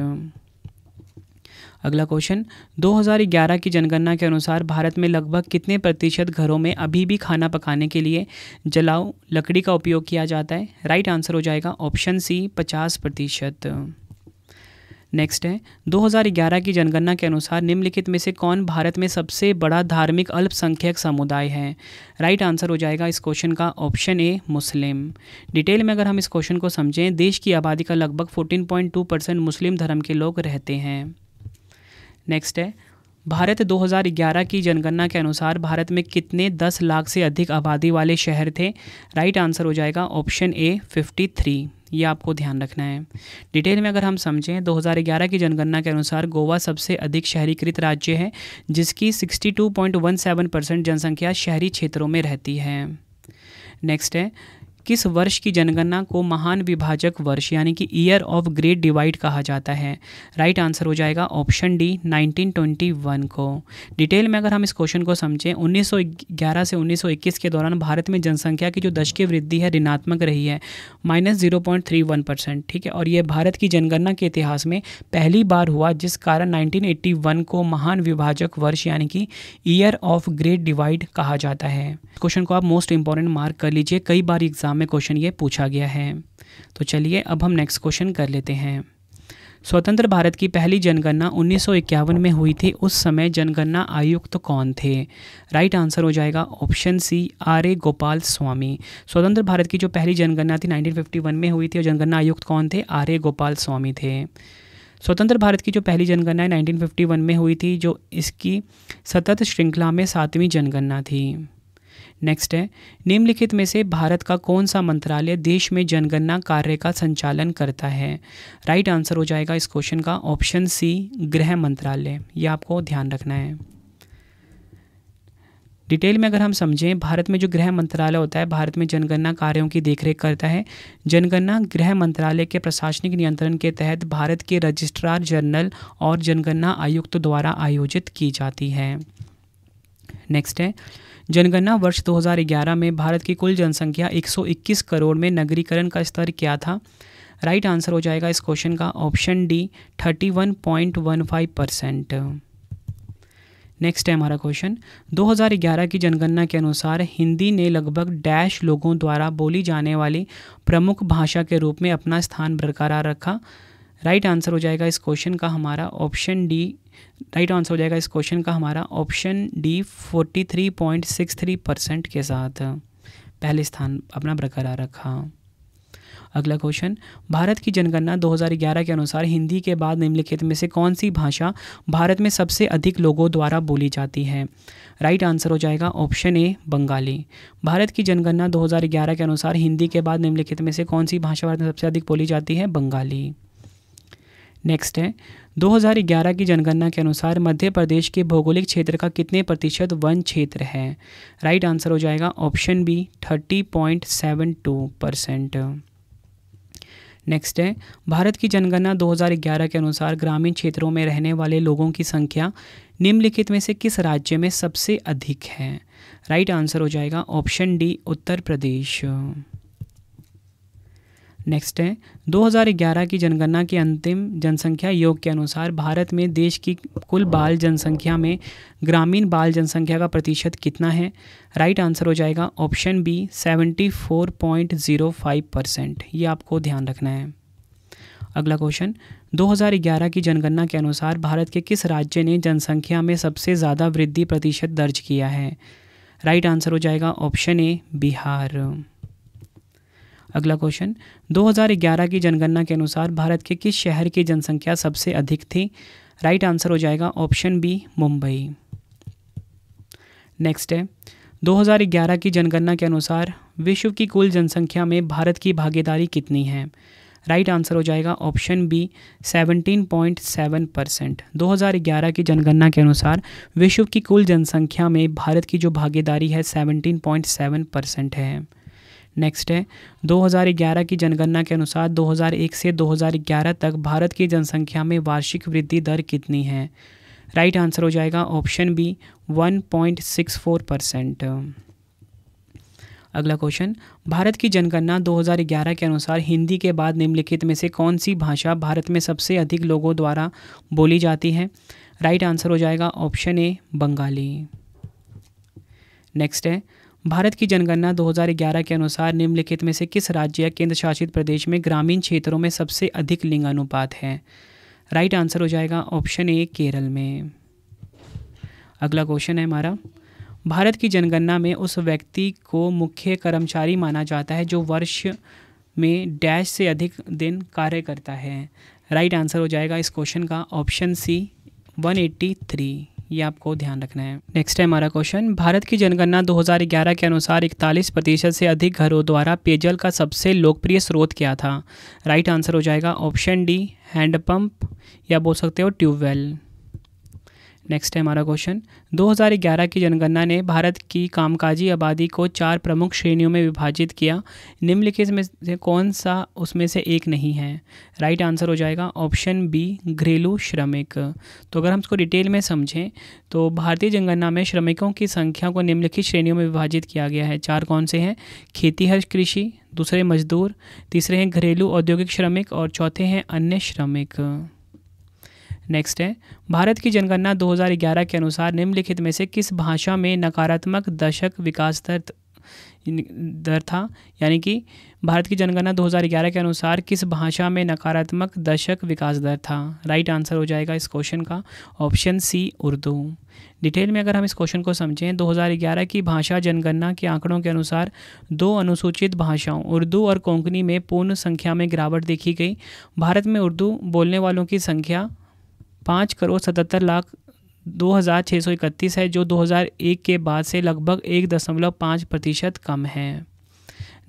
अगला क्वेश्चन 2011 की जनगणना के अनुसार भारत में लगभग कितने प्रतिशत घरों में अभी भी खाना पकाने के लिए जलाऊ लकड़ी का उपयोग किया जाता है राइट आंसर हो जाएगा ऑप्शन सी पचास प्रतिशत नेक्स्ट है 2011 की जनगणना के अनुसार निम्नलिखित में से कौन भारत में सबसे बड़ा धार्मिक अल्पसंख्यक समुदाय है राइट आंसर हो जाएगा इस क्वेश्चन का ऑप्शन ए मुस्लिम डिटेल में अगर हम इस क्वेश्चन को समझें देश की आबादी का लगभग 14.2 परसेंट मुस्लिम धर्म के लोग रहते हैं नेक्स्ट है भारत 2011 की जनगणना के अनुसार भारत में कितने 10 लाख से अधिक आबादी वाले शहर थे राइट आंसर हो जाएगा ऑप्शन ए 53 ये आपको ध्यान रखना है डिटेल में अगर हम समझें 2011 की जनगणना के अनुसार गोवा सबसे अधिक शहरीकृत राज्य है जिसकी 62.17 परसेंट जनसंख्या शहरी क्षेत्रों में रहती है नेक्स्ट है किस वर्ष की जनगणना को महान विभाजक वर्ष यानी कि ईयर ऑफ ग्रेट डिवाइड कहा जाता है राइट right आंसर हो जाएगा ऑप्शन डी 1921 को डिटेल में अगर हम इस क्वेश्चन को समझें 1911 से 1921 के दौरान भारत में जनसंख्या की जो दशकीय वृद्धि है ऋणात्मक रही है माइनस जीरो परसेंट ठीक है और यह भारत की जनगणना के इतिहास में पहली बार हुआ जिस कारण नाइनटीन को महान विभाजक वर्ष यानी कि ईयर ऑफ ग्रेट डिवाइड कहा जाता है क्वेश्चन को आप मोस्ट इंपॉर्टेंट मार्क कर लीजिए कई बार एग्जाम एग्ज़ाम में क्वेश्चन ये पूछा गया है तो चलिए अब हम नेक्स्ट क्वेश्चन कर लेते हैं स्वतंत्र भारत की पहली जनगणना उन्नीस में हुई थी उस समय जनगणना आयुक्त तो कौन थे राइट आंसर हो जाएगा option C R A Gopalaswami स्वतंत्र भारत की जो पहली जनगणना थी 1951 में हुई थी और जनगणना आयुक्त कौन थे आर ए गोपाल स्वामी थे स्वतंत्र भारत की जो पहली जनगणना 1951 में हुई थी जो इसकी सतत श्रृंखला में सातवीं जनगणना थी नेक्स्ट है निम्नलिखित में से भारत का कौन सा मंत्रालय देश में जनगणना कार्य का संचालन करता है राइट आंसर हो जाएगा इस क्वेश्चन का ऑप्शन सी गृह मंत्रालय यह आपको ध्यान रखना है डिटेल में अगर हम समझें भारत में जो गृह मंत्रालय होता है भारत में जनगणना कार्यों की देखरेख करता है जनगणना गृह मंत्रालय के प्रशासनिक नियंत्रण के तहत भारत के रजिस्ट्रार जनरल और जनगणना आयुक्त द्वारा आयोजित की जाती है नेक्स्ट है जनगणना वर्ष 2011 में भारत की कुल जनसंख्या 121 करोड़ में नगरीकरण का स्तर क्या था राइट आंसर हो जाएगा इस क्वेश्चन का ऑप्शन डी 31.15 परसेंट नेक्स्ट है हमारा क्वेश्चन 2011 की जनगणना के अनुसार हिंदी ने लगभग डैश लोगों द्वारा बोली जाने वाली प्रमुख भाषा के रूप में अपना स्थान बरकरार रखा राइट right आंसर हो जाएगा इस क्वेश्चन का हमारा ऑप्शन डी राइट आंसर हो जाएगा इस क्वेश्चन का हमारा ऑप्शन डी 43.63 परसेंट के साथ पहले स्थान अपना बरकरार रखा अगला क्वेश्चन भारत की जनगणना 2011 के अनुसार हिंदी के बाद निम्नलिखित में से कौन सी भाषा भारत में सबसे अधिक लोगों द्वारा बोली जाती है राइट आंसर हो जाएगा ऑप्शन ए बंगाली भारत की जनगणना 2011 के अनुसार हिंदी के बाद निम्नलिखित में से कौन सी भाषा भारत में सबसे अधिक बोली जाती है बंगाली नेक्स्ट है 2011 की जनगणना के अनुसार मध्य प्रदेश के भौगोलिक क्षेत्र का कितने प्रतिशत वन क्षेत्र है राइट आंसर हो जाएगा ऑप्शन बी 30.72 परसेंट नेक्स्ट है भारत की जनगणना 2011 के अनुसार ग्रामीण क्षेत्रों में रहने वाले लोगों की संख्या निम्नलिखित में से किस राज्य में सबसे अधिक है राइट आंसर हो जाएगा option D Uttar Pradesh next है 2011 की जनगणना के अंतिम जनसंख्या योग के अनुसार भारत में देश की कुल बाल जनसंख्या में ग्रामीण बाल जनसंख्या का प्रतिशत कितना है राइट आंसर हो जाएगा ऑप्शन बी 74.05 परसेंट ये आपको ध्यान रखना है अगला क्वेश्चन 2011 की जनगणना के अनुसार भारत के किस राज्य ने जनसंख्या में सबसे ज़्यादा वृद्धि प्रतिशत दर्ज किया है राइट आंसर हो जाएगा ऑप्शन ए बिहार अगला क्वेश्चन 2011 की जनगणना के अनुसार भारत के किस शहर की जनसंख्या सबसे अधिक थी राइट आंसर हो जाएगा ऑप्शन बी मुंबई नेक्स्ट है 2011 की जनगणना के अनुसार विश्व की कुल जनसंख्या में भारत की भागीदारी कितनी है राइट आंसर हो जाएगा ऑप्शन बी 17.7 परसेंट दो की जनगणना के अनुसार विश्व की कुल जनसंख्या में भारत की जो भागीदारी है 17.7 परसेंट है नेक्स्ट है 2011 की जनगणना के अनुसार 2001 से 2011 तक भारत की जनसंख्या में वार्षिक वृद्धि दर कितनी है राइट right आंसर हो जाएगा ऑप्शन बी 1.64 परसेंट अगला क्वेश्चन भारत की जनगणना 2011 के अनुसार हिंदी के बाद निम्नलिखित में से कौन सी भाषा भारत में सबसे अधिक लोगों द्वारा बोली जाती है राइट right आंसर हो जाएगा ऑप्शन ए बंगाली नेक्स्ट है भारत की जनगणना 2011 के अनुसार निम्नलिखित में से किस राज्य या केंद्र शासित प्रदेश में ग्रामीण क्षेत्रों में सबसे अधिक लिंग अनुपात है राइट आंसर हो जाएगा ऑप्शन ए केरल में अगला क्वेश्चन है हमारा भारत की जनगणना में उस व्यक्ति को मुख्य कर्मचारी माना जाता है जो वर्ष में डैश से अधिक दिन कार्य करता है राइट आंसर हो जाएगा इस क्वेश्चन का ऑप्शन सी 183 ये आपको ध्यान रखना है नेक्स्ट है हमारा क्वेश्चन भारत की जनगणना 2011 के अनुसार इकतालीस प्रतिशत से अधिक घरों द्वारा पेयजल का सबसे लोकप्रिय स्रोत क्या था राइट आंसर हो जाएगा ऑप्शन डी हैंडपम्प या बोल सकते हो ट्यूबवेल नेक्स्ट है हमारा क्वेश्चन 2011 की जनगणना ने भारत की कामकाजी आबादी को चार प्रमुख श्रेणियों में विभाजित किया निम्नलिखित में से कौन सा उसमें से एक नहीं है राइट आंसर हो जाएगा ऑप्शन बी घरेलू श्रमिक तो अगर हम इसको डिटेल में समझें तो भारतीय जनगणना में श्रमिकों की संख्या को निम्नलिखित श्रेणियों में विभाजित किया गया है चार कौन से हैं खेतीहर कृषि दूसरे मजदूर तीसरे हैं घरेलू औद्योगिक श्रमिक और चौथे हैं अन्य श्रमिक नेक्स्ट है भारत की जनगणना 2011 के अनुसार निम्नलिखित में से किस भाषा में नकारात्मक दशक विकास दर दर था यानी कि भारत की जनगणना 2011 के अनुसार किस भाषा में नकारात्मक दशक विकास दर था राइट आंसर हो जाएगा इस क्वेश्चन का ऑप्शन सी उर्दू डिटेल में अगर हम इस क्वेश्चन को समझें 2011 की भाषा जनगणना के आंकड़ों के अनुसार दो अनुसूचित भाषाओं उर्दू और कोंकणी में पूर्ण संख्या में गिरावट देखी गई भारत में उर्दू बोलने वालों की संख्या पाँच करोड़ सतहत्तर लाख दो हज़ार छः सौ इकतीस है जो दो हज़ार एक के बाद से लगभग एक दशमलव पाँच प्रतिशत कम है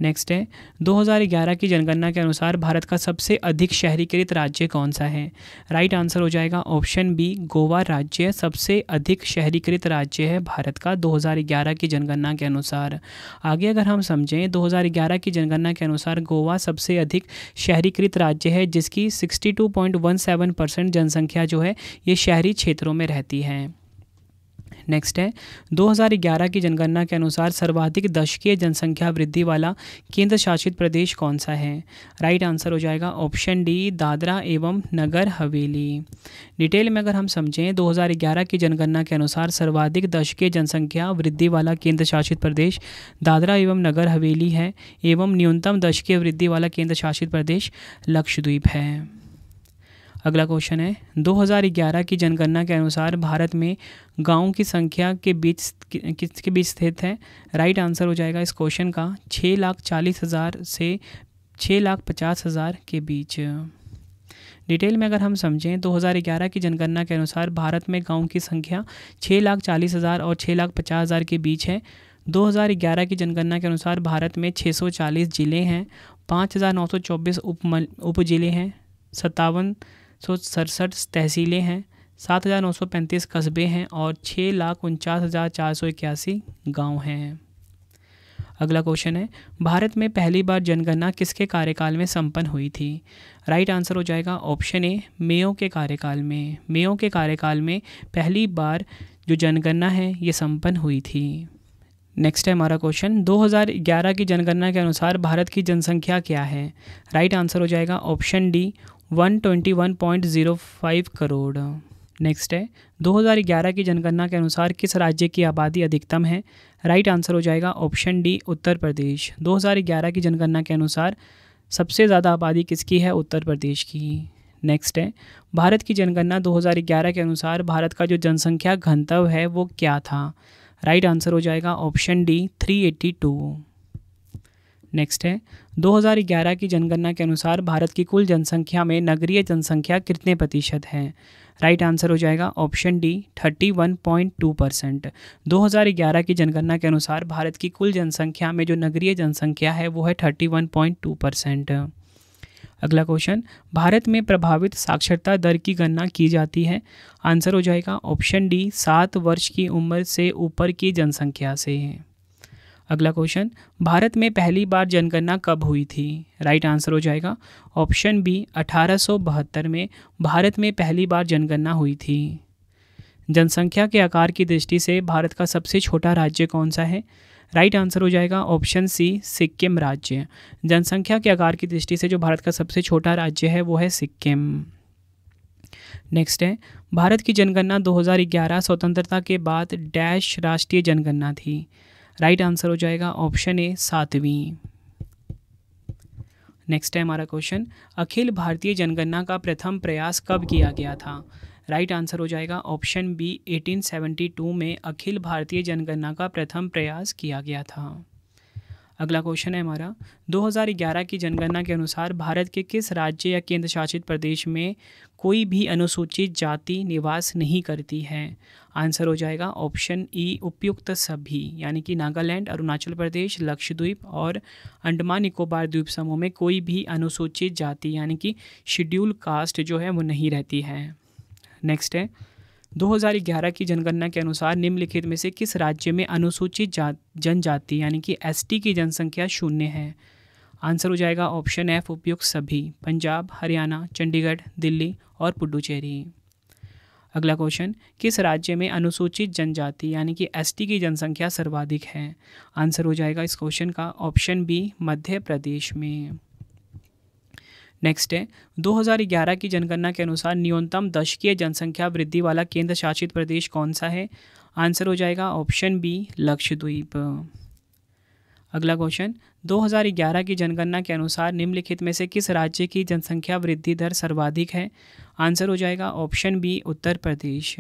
नेक्स्ट है 2011 की जनगणना के अनुसार भारत का सबसे अधिक शहरीकृत राज्य कौन सा है राइट आंसर हो जाएगा ऑप्शन बी गोवा राज्य सबसे अधिक शहरीकृत राज्य है भारत का 2011 की जनगणना के अनुसार आगे अगर हम समझें 2011 की जनगणना के अनुसार गोवा सबसे अधिक शहरीकृत राज्य है जिसकी सिक्सटी परसेंट जनसंख्या जो है ये शहरी क्षेत्रों में रहती है नेक्स्ट है 2011 की जनगणना के अनुसार सर्वाधिक दशकीय जनसंख्या वृद्धि वाला केंद्र शासित प्रदेश कौन सा है राइट आंसर हो जाएगा ऑप्शन डी दादरा एवं नगर हवेली डिटेल में अगर हम समझें 2011 की जनगणना के अनुसार सर्वाधिक दशकीय जनसंख्या वृद्धि वाला केंद्र शासित प्रदेश दादरा एवं नगर हवेली है एवं न्यूनतम दशकीय वृद्धि वाला केंद्र शासित प्रदेश लक्षद्वीप है अगला क्वेश्चन है 2011 की जनगणना के अनुसार भारत में गाँव की संख्या के बीच किसके बीच स्थित है राइट आंसर हो जाएगा इस क्वेश्चन का छः लाख चालीस हज़ार से छः लाख पचास हज़ार के बीच डिटेल में अगर हम समझें 2011 की जनगणना के अनुसार भारत में गाँव की संख्या छः लाख चालीस हज़ार और छः लाख पचास हज़ार के बीच है 2011 की जनगणना के अनुसार भारत में 640 ज़िले हैं 5,924 उप उप ज़िले हैं सत्तावन सौ सड़सठ तहसीलें हैं सात हज़ार नौ सौ पैंतीस कस्बे हैं और छः लाख उनचास हज़ार चार सौ इक्यासी गाँव हैं अगला क्वेश्चन है भारत में पहली बार जनगणना किसके कार्यकाल में संपन्न हुई थी राइट आंसर हो जाएगा ऑप्शन ए मेयो के कार्यकाल में मेयो के कार्यकाल में पहली बार जो जनगणना है ये संपन्न हुई थी नेक्स्ट है हमारा क्वेश्चन 2011 की जनगणना के अनुसार भारत की जनसंख्या क्या है राइट आंसर हो जाएगा ऑप्शन डी 121.05 करोड़ नेक्स्ट है 2011 की जनगणना के अनुसार किस राज्य की आबादी अधिकतम है राइट आंसर हो जाएगा ऑप्शन डी उत्तर प्रदेश 2011 की जनगणना के अनुसार सबसे ज़्यादा आबादी किसकी है उत्तर प्रदेश की नेक्स्ट है भारत की जनगणना 2011 के अनुसार भारत का जो जनसंख्या घनतव है वो क्या था राइट आंसर हो जाएगा ऑप्शन डी 382 नेक्स्ट है 2011 की जनगणना के अनुसार भारत की कुल जनसंख्या में नगरीय जनसंख्या कितने प्रतिशत हैं राइट आंसर हो जाएगा ऑप्शन डी 31.2 परसेंट दो की जनगणना के अनुसार भारत की कुल जनसंख्या में जो नगरीय जनसंख्या है वो है 31.2 परसेंट अगला क्वेश्चन भारत में प्रभावित साक्षरता दर की गणना की जाती है आंसर हो जाएगा ऑप्शन डी सात वर्ष की उम्र से ऊपर की जनसंख्या से है अगला क्वेश्चन भारत में पहली बार जनगणना कब हुई थी राइट आंसर हो जाएगा ऑप्शन बी अठारह में भारत में पहली बार जनगणना हुई थी जनसंख्या के आकार की दृष्टि से भारत का सबसे छोटा राज्य कौन सा है राइट आंसर हो जाएगा ऑप्शन सी सिक्किम राज्य जनसंख्या के आकार की दृष्टि से जो भारत का सबसे छोटा राज्य है वो है सिक्किम नेक्स्ट है भारत की जनगणना 2011 स्वतंत्रता के बाद डैश राष्ट्रीय जनगणना थी राइट आंसर हो जाएगा ऑप्शन ए सातवीं नेक्स्ट है हमारा क्वेश्चन अखिल भारतीय जनगणना का प्रथम प्रयास कब किया गया था राइट right आंसर हो जाएगा ऑप्शन बी 1872 में अखिल भारतीय जनगणना का प्रथम प्रयास किया गया था अगला क्वेश्चन है हमारा 2011 की जनगणना के अनुसार भारत के किस राज्य या केंद्र शासित प्रदेश में कोई भी अनुसूचित जाति निवास नहीं करती है आंसर हो जाएगा ऑप्शन ई उपयुक्त सभी यानी कि नागालैंड अरुणाचल प्रदेश लक्षद्वीप और अंडमान निकोबार द्वीप समूह में कोई भी अनुसूचित जाति यानी कि शेड्यूल कास्ट जो है वो नहीं रहती है नेक्स्ट है 2011 की जनगणना के अनुसार निम्नलिखित में से किस राज्य में अनुसूचित जा जनजाति यानी कि एसटी की जनसंख्या शून्य है आंसर हो जाएगा ऑप्शन एफ उपयुक्त सभी पंजाब हरियाणा चंडीगढ़ दिल्ली और पुडुचेरी अगला क्वेश्चन किस राज्य में अनुसूचित जनजाति यानी कि एसटी की जनसंख्या सर्वाधिक है आंसर हो जाएगा इस क्वेश्चन का ऑप्शन बी मध्य प्रदेश में नेक्स्ट है 2011 की जनगणना के अनुसार न्यूनतम दशकीय जनसंख्या वृद्धि वाला केंद्र शासित प्रदेश कौन सा है आंसर हो जाएगा ऑप्शन बी लक्षद्वीप अगला क्वेश्चन 2011 की जनगणना के अनुसार निम्नलिखित में से किस राज्य की जनसंख्या वृद्धि दर सर्वाधिक है आंसर हो जाएगा option B Uttar Pradesh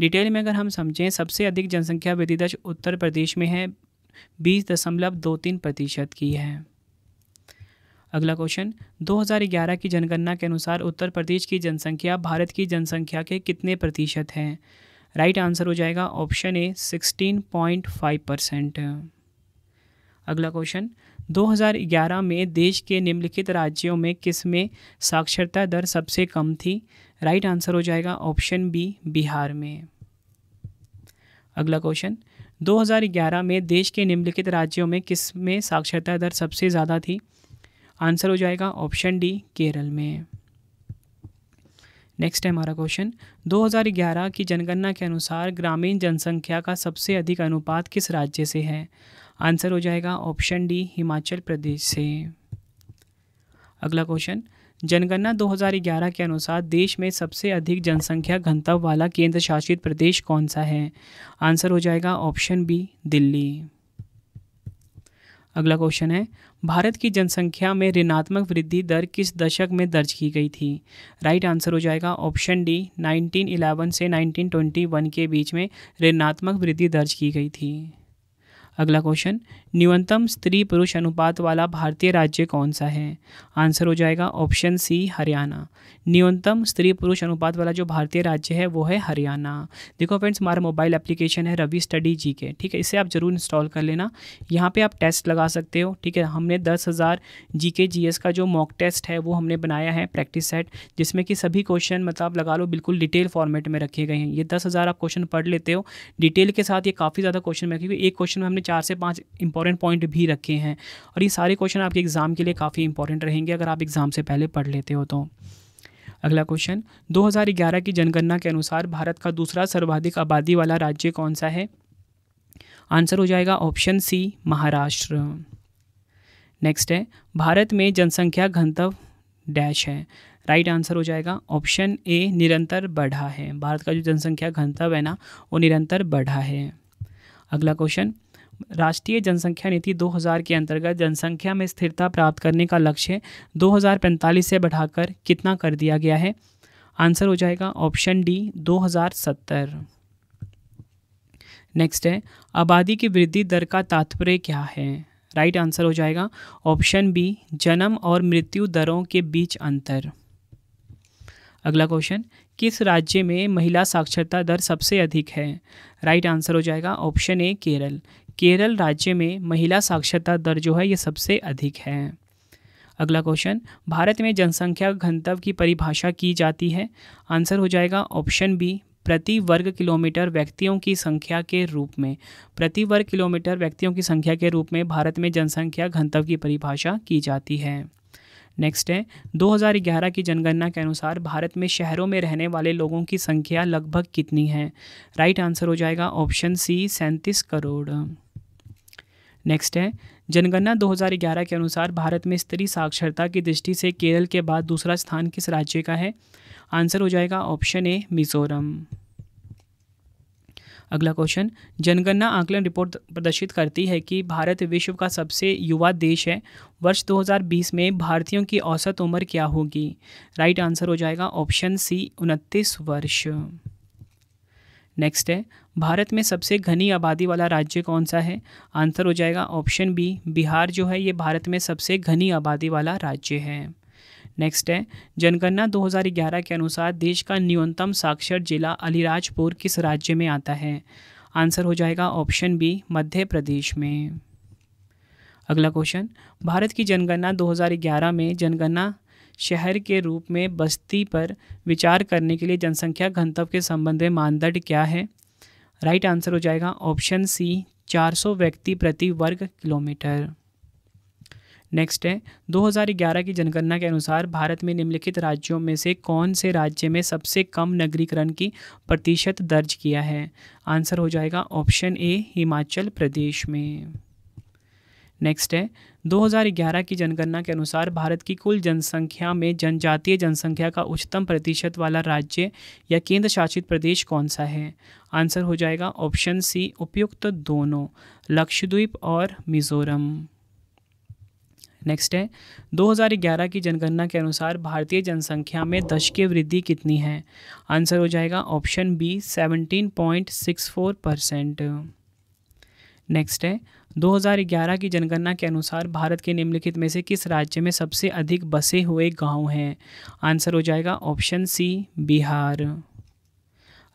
detail में अगर हम समझें सबसे अधिक जनसंख्या वृद्धि दर उत्तर प्रदेश में है बीस दशमलव दो तीन प्रतिशत की है अगला क्वेश्चन 2011 की जनगणना के अनुसार उत्तर प्रदेश की जनसंख्या भारत की जनसंख्या के कितने प्रतिशत है राइट आंसर हो जाएगा ऑप्शन ए 16.5 परसेंट अगला क्वेश्चन 2011 में देश के निम्नलिखित राज्यों में किस में साक्षरता दर सबसे कम थी राइट आंसर हो जाएगा ऑप्शन बी बिहार में अगला क्वेश्चन 2011 में देश के निम्नलिखित राज्यों में किस में साक्षरता दर सबसे ज़्यादा थी आंसर हो जाएगा ऑप्शन डी केरल में नेक्स्ट है हमारा क्वेश्चन 2011 की जनगणना के अनुसार ग्रामीण जनसंख्या का सबसे अधिक अनुपात किस राज्य से है आंसर हो जाएगा ऑप्शन डी हिमाचल प्रदेश से अगला क्वेश्चन जनगणना 2011 के अनुसार देश में सबसे अधिक जनसंख्या घनत्व वाला केंद्र शासित प्रदेश कौन सा है आंसर हो जाएगा ऑप्शन बी दिल्ली अगला क्वेश्चन है भारत की जनसंख्या में ऋणात्मक वृद्धि दर किस दशक में दर्ज की गई थी राइट आंसर हो जाएगा ऑप्शन डी 1911 से 1921 के बीच में ऋणात्मक वृद्धि दर्ज की गई थी अगला क्वेश्चन न्यूनतम स्त्री पुरुष अनुपात वाला भारतीय राज्य कौन सा है आंसर हो जाएगा ऑप्शन सी हरियाणा न्यूनतम स्त्री पुरुष अनुपात वाला जो भारतीय राज्य है वो है हरियाणा देखो फ्रेंड्स हमारा मोबाइल एप्लीकेशन है रवि स्टडी जी के ठीक है इसे आप ज़रूर इंस्टॉल कर लेना यहाँ पे आप टेस्ट लगा सकते हो ठीक है हमने दस हज़ार जी के जी एस का जो मॉक टेस्ट है वो हमने बनाया है प्रैक्टिस सेट जिसमें कि सभी क्वेश्चन मतलब लगा लो बिल्कुल डिटेल फॉर्मेट में रखे गए हैं ये दस हज़ार आप क्वेश्चन पढ़ लेते हो डिटेल के साथ ये काफ़ी ज़्यादा क्वेश्चन में रखे एक क्वेश्चन में हमने चार से पाँच इंपॉर्ट इंपॉर्टेंट पॉइंट भी रखे हैं और ये सारे क्वेश्चन आपके एग्ज़ाम के लिए काफ़ी इंपॉर्टेंट रहेंगे अगर आप एग्ज़ाम से पहले पढ़ लेते हो तो अगला क्वेश्चन 2011 की जनगणना के अनुसार भारत का दूसरा सर्वाधिक आबादी वाला राज्य कौन सा है आंसर हो जाएगा ऑप्शन सी महाराष्ट्र नेक्स्ट है भारत में जनसंख्या घनत्व डैश है राइट right आंसर हो जाएगा ऑप्शन ए निरंतर बढ़ा है भारत का जो जनसंख्या घनत्व है ना वो निरंतर बढ़ा है अगला क्वेश्चन राष्ट्रीय जनसंख्या नीति 2000 के अंतर्गत जनसंख्या में स्थिरता प्राप्त करने का लक्ष्य 2045 से बढ़ाकर कितना कर दिया गया है आंसर हो जाएगा ऑप्शन डी 2070 नेक्स्ट है आबादी की वृद्धि दर का तात्पर्य क्या है राइट right आंसर हो जाएगा ऑप्शन बी जन्म और मृत्यु दरों के बीच अंतर अगला क्वेश्चन किस राज्य में महिला साक्षरता दर सबसे अधिक है राइट right आंसर हो जाएगा ऑप्शन ए केरल केरल राज्य में महिला साक्षरता दर जो है ये सबसे अधिक है अगला क्वेश्चन भारत में जनसंख्या घनत्व की परिभाषा की जाती है आंसर हो जाएगा ऑप्शन बी प्रति वर्ग किलोमीटर व्यक्तियों की संख्या के रूप में प्रति वर्ग किलोमीटर व्यक्तियों की संख्या के रूप में भारत में जनसंख्या घनत्व की परिभाषा की जाती है नेक्स्ट है 2011 की जनगणना के अनुसार भारत में शहरों में रहने वाले लोगों की संख्या लगभग कितनी है राइट आंसर हो जाएगा ऑप्शन सी सैंतीस करोड़ नेक्स्ट है जनगणना 2011 के अनुसार भारत में स्त्री साक्षरता की दृष्टि से केरल के बाद दूसरा स्थान किस राज्य का है आंसर हो जाएगा ऑप्शन ए मिजोरम अगला क्वेश्चन जनगणना आकलन रिपोर्ट प्रदर्शित करती है कि भारत विश्व का सबसे युवा देश है वर्ष 2020 में भारतीयों की औसत उम्र क्या होगी राइट आंसर हो जाएगा ऑप्शन सी उनतीस वर्ष नेक्स्ट है भारत में सबसे घनी आबादी वाला राज्य कौन सा है आंसर हो जाएगा ऑप्शन बी बिहार जो है ये भारत में सबसे घनी आबादी वाला राज्य है नेक्स्ट है जनगणना 2011 के अनुसार देश का न्यूनतम साक्षर जिला अलीराजपुर किस राज्य में आता है आंसर हो जाएगा ऑप्शन बी मध्य प्रदेश में अगला क्वेश्चन भारत की जनगणना 2011 में जनगणना शहर के रूप में बस्ती पर विचार करने के लिए जनसंख्या घनत्व के संबंध में मानदंड क्या है राइट आंसर हो जाएगा ऑप्शन सी 400 व्यक्ति प्रति वर्ग किलोमीटर नेक्स्ट है 2011 की जनगणना के अनुसार भारत में निम्नलिखित राज्यों में से कौन से राज्य में सबसे कम नगरीकरण की प्रतिशत दर्ज किया है आंसर हो जाएगा ऑप्शन ए हिमाचल प्रदेश में नेक्स्ट है 2011 की जनगणना के अनुसार भारत की कुल जनसंख्या में जनजातीय जनसंख्या का उच्चतम प्रतिशत वाला राज्य या केंद्र शासित प्रदेश कौन सा है आंसर हो जाएगा ऑप्शन सी उपयुक्त दोनों लक्षद्वीप और मिजोरम नेक्स्ट है 2011 की जनगणना के अनुसार भारतीय जनसंख्या में दशकीय वृद्धि कितनी है आंसर हो जाएगा ऑप्शन बी 17.64 परसेंट नेक्स्ट है 2011 की जनगणना के अनुसार भारत के निम्नलिखित में से किस राज्य में सबसे अधिक बसे हुए गांव हैं आंसर हो जाएगा ऑप्शन सी बिहार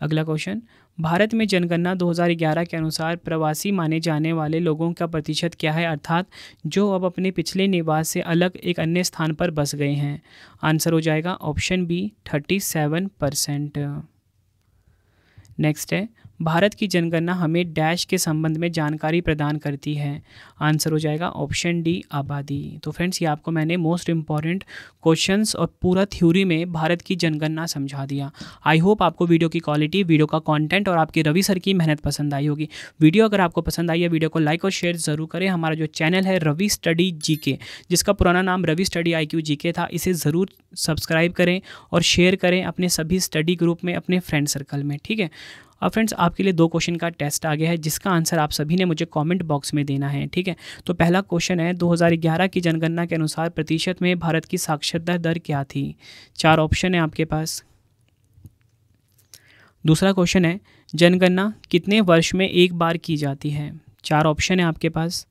अगला क्वेश्चन भारत में जनगणना 2011 के अनुसार प्रवासी माने जाने वाले लोगों का प्रतिशत क्या है अर्थात जो अब अपने पिछले निवास से अलग एक अन्य स्थान पर बस गए हैं आंसर हो जाएगा ऑप्शन बी 37 परसेंट नेक्स्ट है भारत की जनगणना हमें डैश के संबंध में जानकारी प्रदान करती है आंसर हो जाएगा ऑप्शन डी आबादी तो फ्रेंड्स ये आपको मैंने मोस्ट इम्पॉर्टेंट क्वेश्चंस और पूरा थ्योरी में भारत की जनगणना समझा दिया आई होप आपको वीडियो की क्वालिटी वीडियो का कॉन्टेंट और आपके रवि सर की मेहनत पसंद आई होगी वीडियो अगर आपको पसंद आई है वीडियो को लाइक और शेयर ज़रूर करें हमारा जो चैनल है रवि स्टडी जी जिसका पुराना नाम रवि स्टडी आई क्यू था इसे ज़रूर सब्सक्राइब करें और शेयर करें अपने सभी स्टडी ग्रुप में अपने फ्रेंड सर्कल में ठीक है और फ्रेंड्स आपके लिए दो क्वेश्चन का टेस्ट आ गया है जिसका आंसर आप सभी ने मुझे कमेंट बॉक्स में देना है ठीक है तो पहला क्वेश्चन है 2011 की जनगणना के अनुसार प्रतिशत में भारत की साक्षरता दर क्या थी चार ऑप्शन है आपके पास दूसरा क्वेश्चन है जनगणना कितने वर्ष में एक बार की जाती है चार ऑप्शन है आपके पास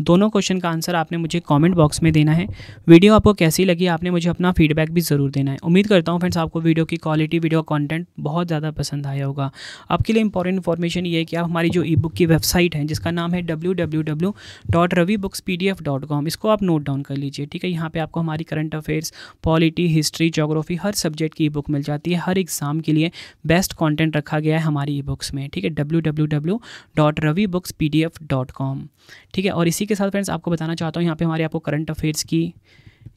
दोनों क्वेश्चन का आंसर आपने मुझे कमेंट बॉक्स में देना है वीडियो आपको कैसी लगी आपने मुझे अपना फीडबैक भी ज़रूर देना है उम्मीद करता हूँ फ्रेंड्स आपको वीडियो की क्वालिटी वीडियो कंटेंट बहुत ज़्यादा पसंद आया होगा आपके लिए इंपॉर्टेंट इन्फॉर्मेशन ये है कि आप हमारी जो ई बुक की वेबसाइट है जिसका नाम है डब्ल्यू इसको आप नोट डाउन कर लीजिए ठीक है यहाँ पर आपको हमारी current affairs polity history geography हर सब्जेक्ट की ई बुक मिल जाती है हर एग्ज़ाम के लिए बेस्ट कॉन्टेंट रखा गया है हमारी ई बुक्स में ठीक है डब्ल्यू ठीक है और इसी इसी के साथ फ्रेंड्स आपको बताना चाहता हूँ यहाँ पे हमारे आपको करंट अफेयर्स की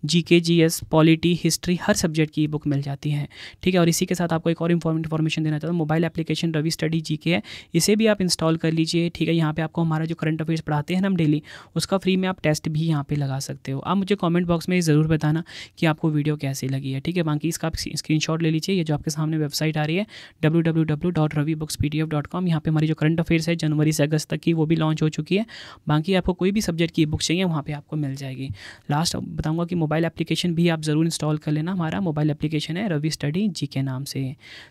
G K G S polity history हर सब्जेक्ट की बुक मिल जाती है ठीक है और इसी के साथ आपको एक और इन्फॉर्मेशन देना चाहता हूँ mobile application Ravi study G K है इसे भी आप इंस्टॉल कर लीजिए ठीक है यहाँ पे आपको हमारा जो करंट अफेयर्स पढ़ाते हैं हम डेली उसका फ्री में आप टेस्ट भी यहाँ पर लगा सकते हो आप मुझे कॉमेंट बॉक्स में ज़रूर बताना कि आपको वीडियो कैसी लगी है ठीक है बाकी इसका आप स्क्रीन ले लीजिए ये जो आपके सामने वेबसाइट आ रही है W W W dot Ravi books P D F dot com यहाँ पर हमारी जो करंट अफेयर्स है जनवरी से अगस्त तक की वो भी लॉन्च हो चुकी है बाकी आपको कोई भी सब्जेक्ट की बुक चाहिए वहाँ पर आपको मिल जाएगी लास्ट बताऊँगा कि की मोबाइल एप्लीकेशन भी आप ज़रूर इंस्टॉल कर लेना हमारा मोबाइल एप्लीकेशन है रवि स्टडी जी के नाम से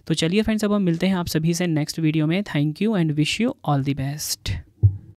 तो चलिए फ्रेंड्स अब हम मिलते हैं आप सभी से नेक्स्ट वीडियो में thank you and wish you all the best